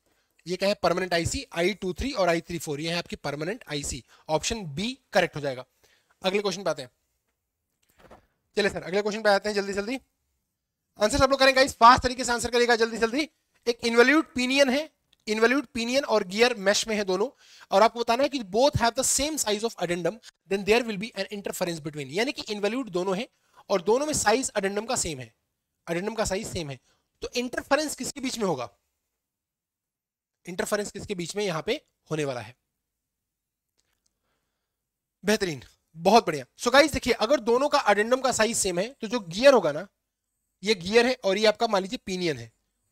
ये क्या है permanent IC I two three और आई थ्री फोर ये है आपकी permanent IC option B correct हो जाएगा अगले क्वेश्चन पे आते हैं चलिए सर अगले क्वेश्चन पे आते हैं जल्दी जल्दी आंसर सब लोग करेंगे इस फास्ट तरीके से आंसर करेगा जल्दी जल्दी एक इनवेल्यूट पीनियन है इनवेल्यूट पीनियन और गियर मैश में है दोनों और आपको बताना है कि both have the same size of addendum then there will be an interference between यानी कि इनवेल्यूट दोनों है और दोनों में साइज एडेंडम का सेम है एडेंडम का साइज सेम है तो इंटरफेरेंस किसके बीच में होगा इंटरफेरेंस किसके बीच में यहां पे होने वाला है बेहतरीन बहुत बढ़िया सो गाइस देखिए अगर दोनों का अडेंडम का साइज सेम है तो जो गियर होगा ना ये गियर है और ये आपका मान लीजिए पीनियन है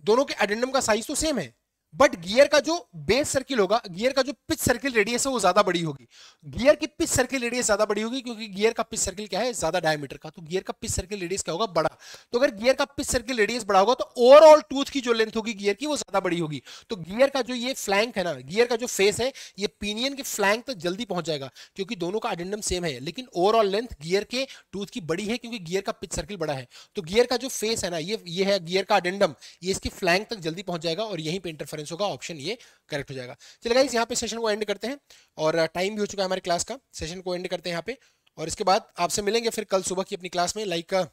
दोनों के एडेंडम का साइज तो सेम है बट गियर का जो बेस सर्किल होगा गियर का जो पिच सर्किल रेडियस है वो ज्यादा बड़ी होगी गियर की पिच सर्किल रेडियस ज्यादा बड़ी होगी क्योंकि गियर का पिच सर्किल क्या है ज्यादा डायमीटर का तो गियर का पिच सर्किल रेडियस क्या होगा बड़ा तो अगर गियर का पिच सर्किल रेडियस बड़ा होगा तो ओवरऑल टूथ की जो लेंथ होगी गियर की वो ज्यादा बड़ी होगी तो गियर का जो ये फ्लैंक है ना गियर का जो फेस है ये पीनियन के फ्लैंक तक जल्दी पहुंच जाएगा क्योंकि दोनों का एडेंडम सेम है लेकिन ओवरऑल लेंथ गियर के टूथ की बड़ी है क्योंकि गियर का पिच सर्किल बड़ा है तो गियर का जो फेस है ना ये ये है गियर का एडेंडम ये इसकी फ्लैंक तक जल्दी पहुंच जाएगा और यहीं पर इंटरफेरेंस डिफरेंस होगा ऑप्शन ये करेक्ट हो जाएगा चलिए गाइज यहाँ पे सेशन को एंड करते हैं और टाइम uh, भी हो चुका है हमारे क्लास का सेशन को एंड करते हैं यहाँ पे और इसके बाद आपसे मिलेंगे फिर कल सुबह की अपनी क्लास में लाइक uh,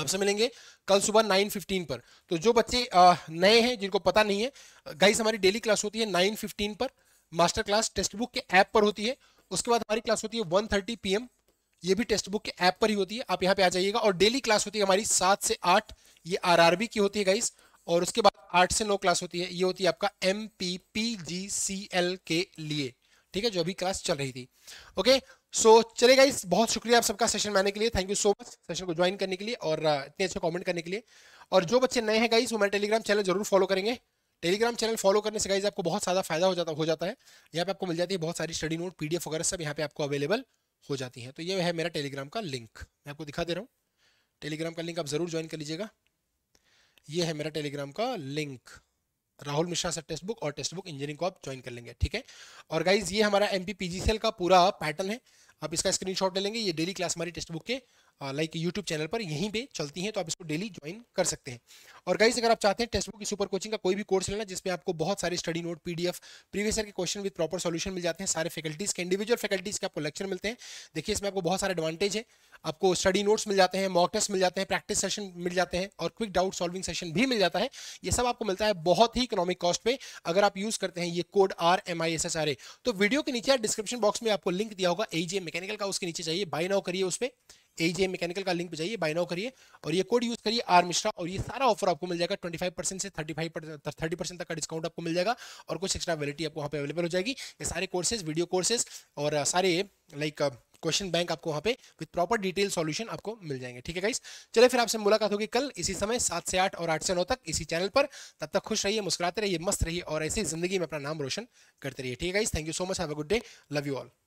आपसे मिलेंगे कल सुबह 9:15 पर तो जो बच्चे uh, नए हैं जिनको पता नहीं है गाइस हमारी डेली क्लास होती है 9:15 पर मास्टर क्लास टेक्स्ट बुक के ऐप पर होती है उसके बाद हमारी क्लास होती है 1:30 थर्टी पीएम ये भी टेक्स्ट बुक के ऐप पर ही होती है आप यहाँ पे आ जाइएगा और डेली क्लास होती है हमारी सात से आठ ये आरआरबी की होती है गाइस और उसके बाद आठ से नौ क्लास होती है ये होती है आपका M P P G C L के लिए ठीक है जो अभी क्लास चल रही थी ओके सो so, चले गाइस बहुत शुक्रिया आप सबका सेशन मैंने आने के लिए thank you so much session को ज्वाइन करने के लिए और uh, इतने अच्छे कॉमेंट करने के लिए और जो बच्चे नए हैं गाइस वो मेरा टेलीग्राम चैनल जरूर फॉलो करेंगे टेलीग्राम चैनल फॉलो करने से गाइज आपको बहुत ज्यादा फायदा हो जाता हो जाता है यहाँ पे आपको मिल जाती है बहुत सारी स्टडी नोट पीडीएफ वगैरह सब यहाँ पे आपको अवेलेबल हो जाती है तो ये है मेरा टेलीग्राम का लिंक मैं आपको दिखा दे रहा हूँ टेलीग्राम का लिंक आप जरूर ज्वाइन कर लीजिएगा ये है मेरा टेलीग्राम का link Rahul Mishra sir Testbook और टेस्ट बुक इंजीनियरिंग को आप ज्वाइन कर लेंगे ठीक है और गाइज ये हमारा एम पी का पूरा पैटर्न है आप इसका स्क्रीनशॉट ले लेंगे ये डेली क्लास हमारी टेस्ट बुक के लाइक यूट्यूब चैनल पर यहीं पे चलती हैं तो आप इसको डेली ज्वाइन कर सकते हैं और गाइज अगर आप चाहते हैं टेस्ट बुक सुपर कोचिंग का कोई भी कोर्स लेना जिसमें आपको बहुत सारे study note PDF previous year के क्वेश्चन विद प्रॉपर सोल्यूशन मिल जाते हैं सारे फैकल्टीज के इंडिविजुअल फैकल्टीज के आपको लेक्चर मिलते हैं देखिए इसमें आपको बहुत सारे एडवांटेज है आपको स्टडी नोट्स मिल जाते हैं मॉक टेस्ट मिल जाते हैं प्रैक्टिस सेशन मिल जाते हैं और क्विक डाउट सॉल्विंग सेशन भी मिल जाता है ये सब आपको मिलता है बहुत ही इकोनॉमिक कॉस्ट पे अगर आप यूज करते हैं ये code R M I S S R A तो वीडियो के नीचे डिस्क्रिप्शन बॉक्स में आपको लिंक दिया होगा एजीएम मैकेनिकल का उसके नीचे चाहिए बाय नाउ करिए उस पर ए मैकेनिकल का लिंक पे जाइए बाय नाउ करिए और ये कोड यूज करिए आर मिश्रा और ये सारा ऑफर आपको मिल जाएगा 25 से 35 परसेंट तक का डिस्काउंट आपको मिल जाएगा और कुछ एक्स्ट्रा वैलिटी आपको वहाँ पे अवेलेबल हो जाएगी ये सारे कोर्सेज वीडियो कोर्सेज और uh, सारे लाइक क्वेश्चन बैंक आपको वहाँ पे विद प्रॉपर डिटेल सॉल्यूशन आपको मिल जाएंगे ठीक है गाइस चलिए फिर आपसे मुलाकात होगी कल इसी समय सात से आठ और आठ से नौ तक इसी चैनल पर तब तक खुश रहिए मुस्कुराते रहिए मस्त रहिए और ऐसी जिंदगी में अपना नाम रोशन करते रहिए ठीक है guys thank you so much have a good day love you all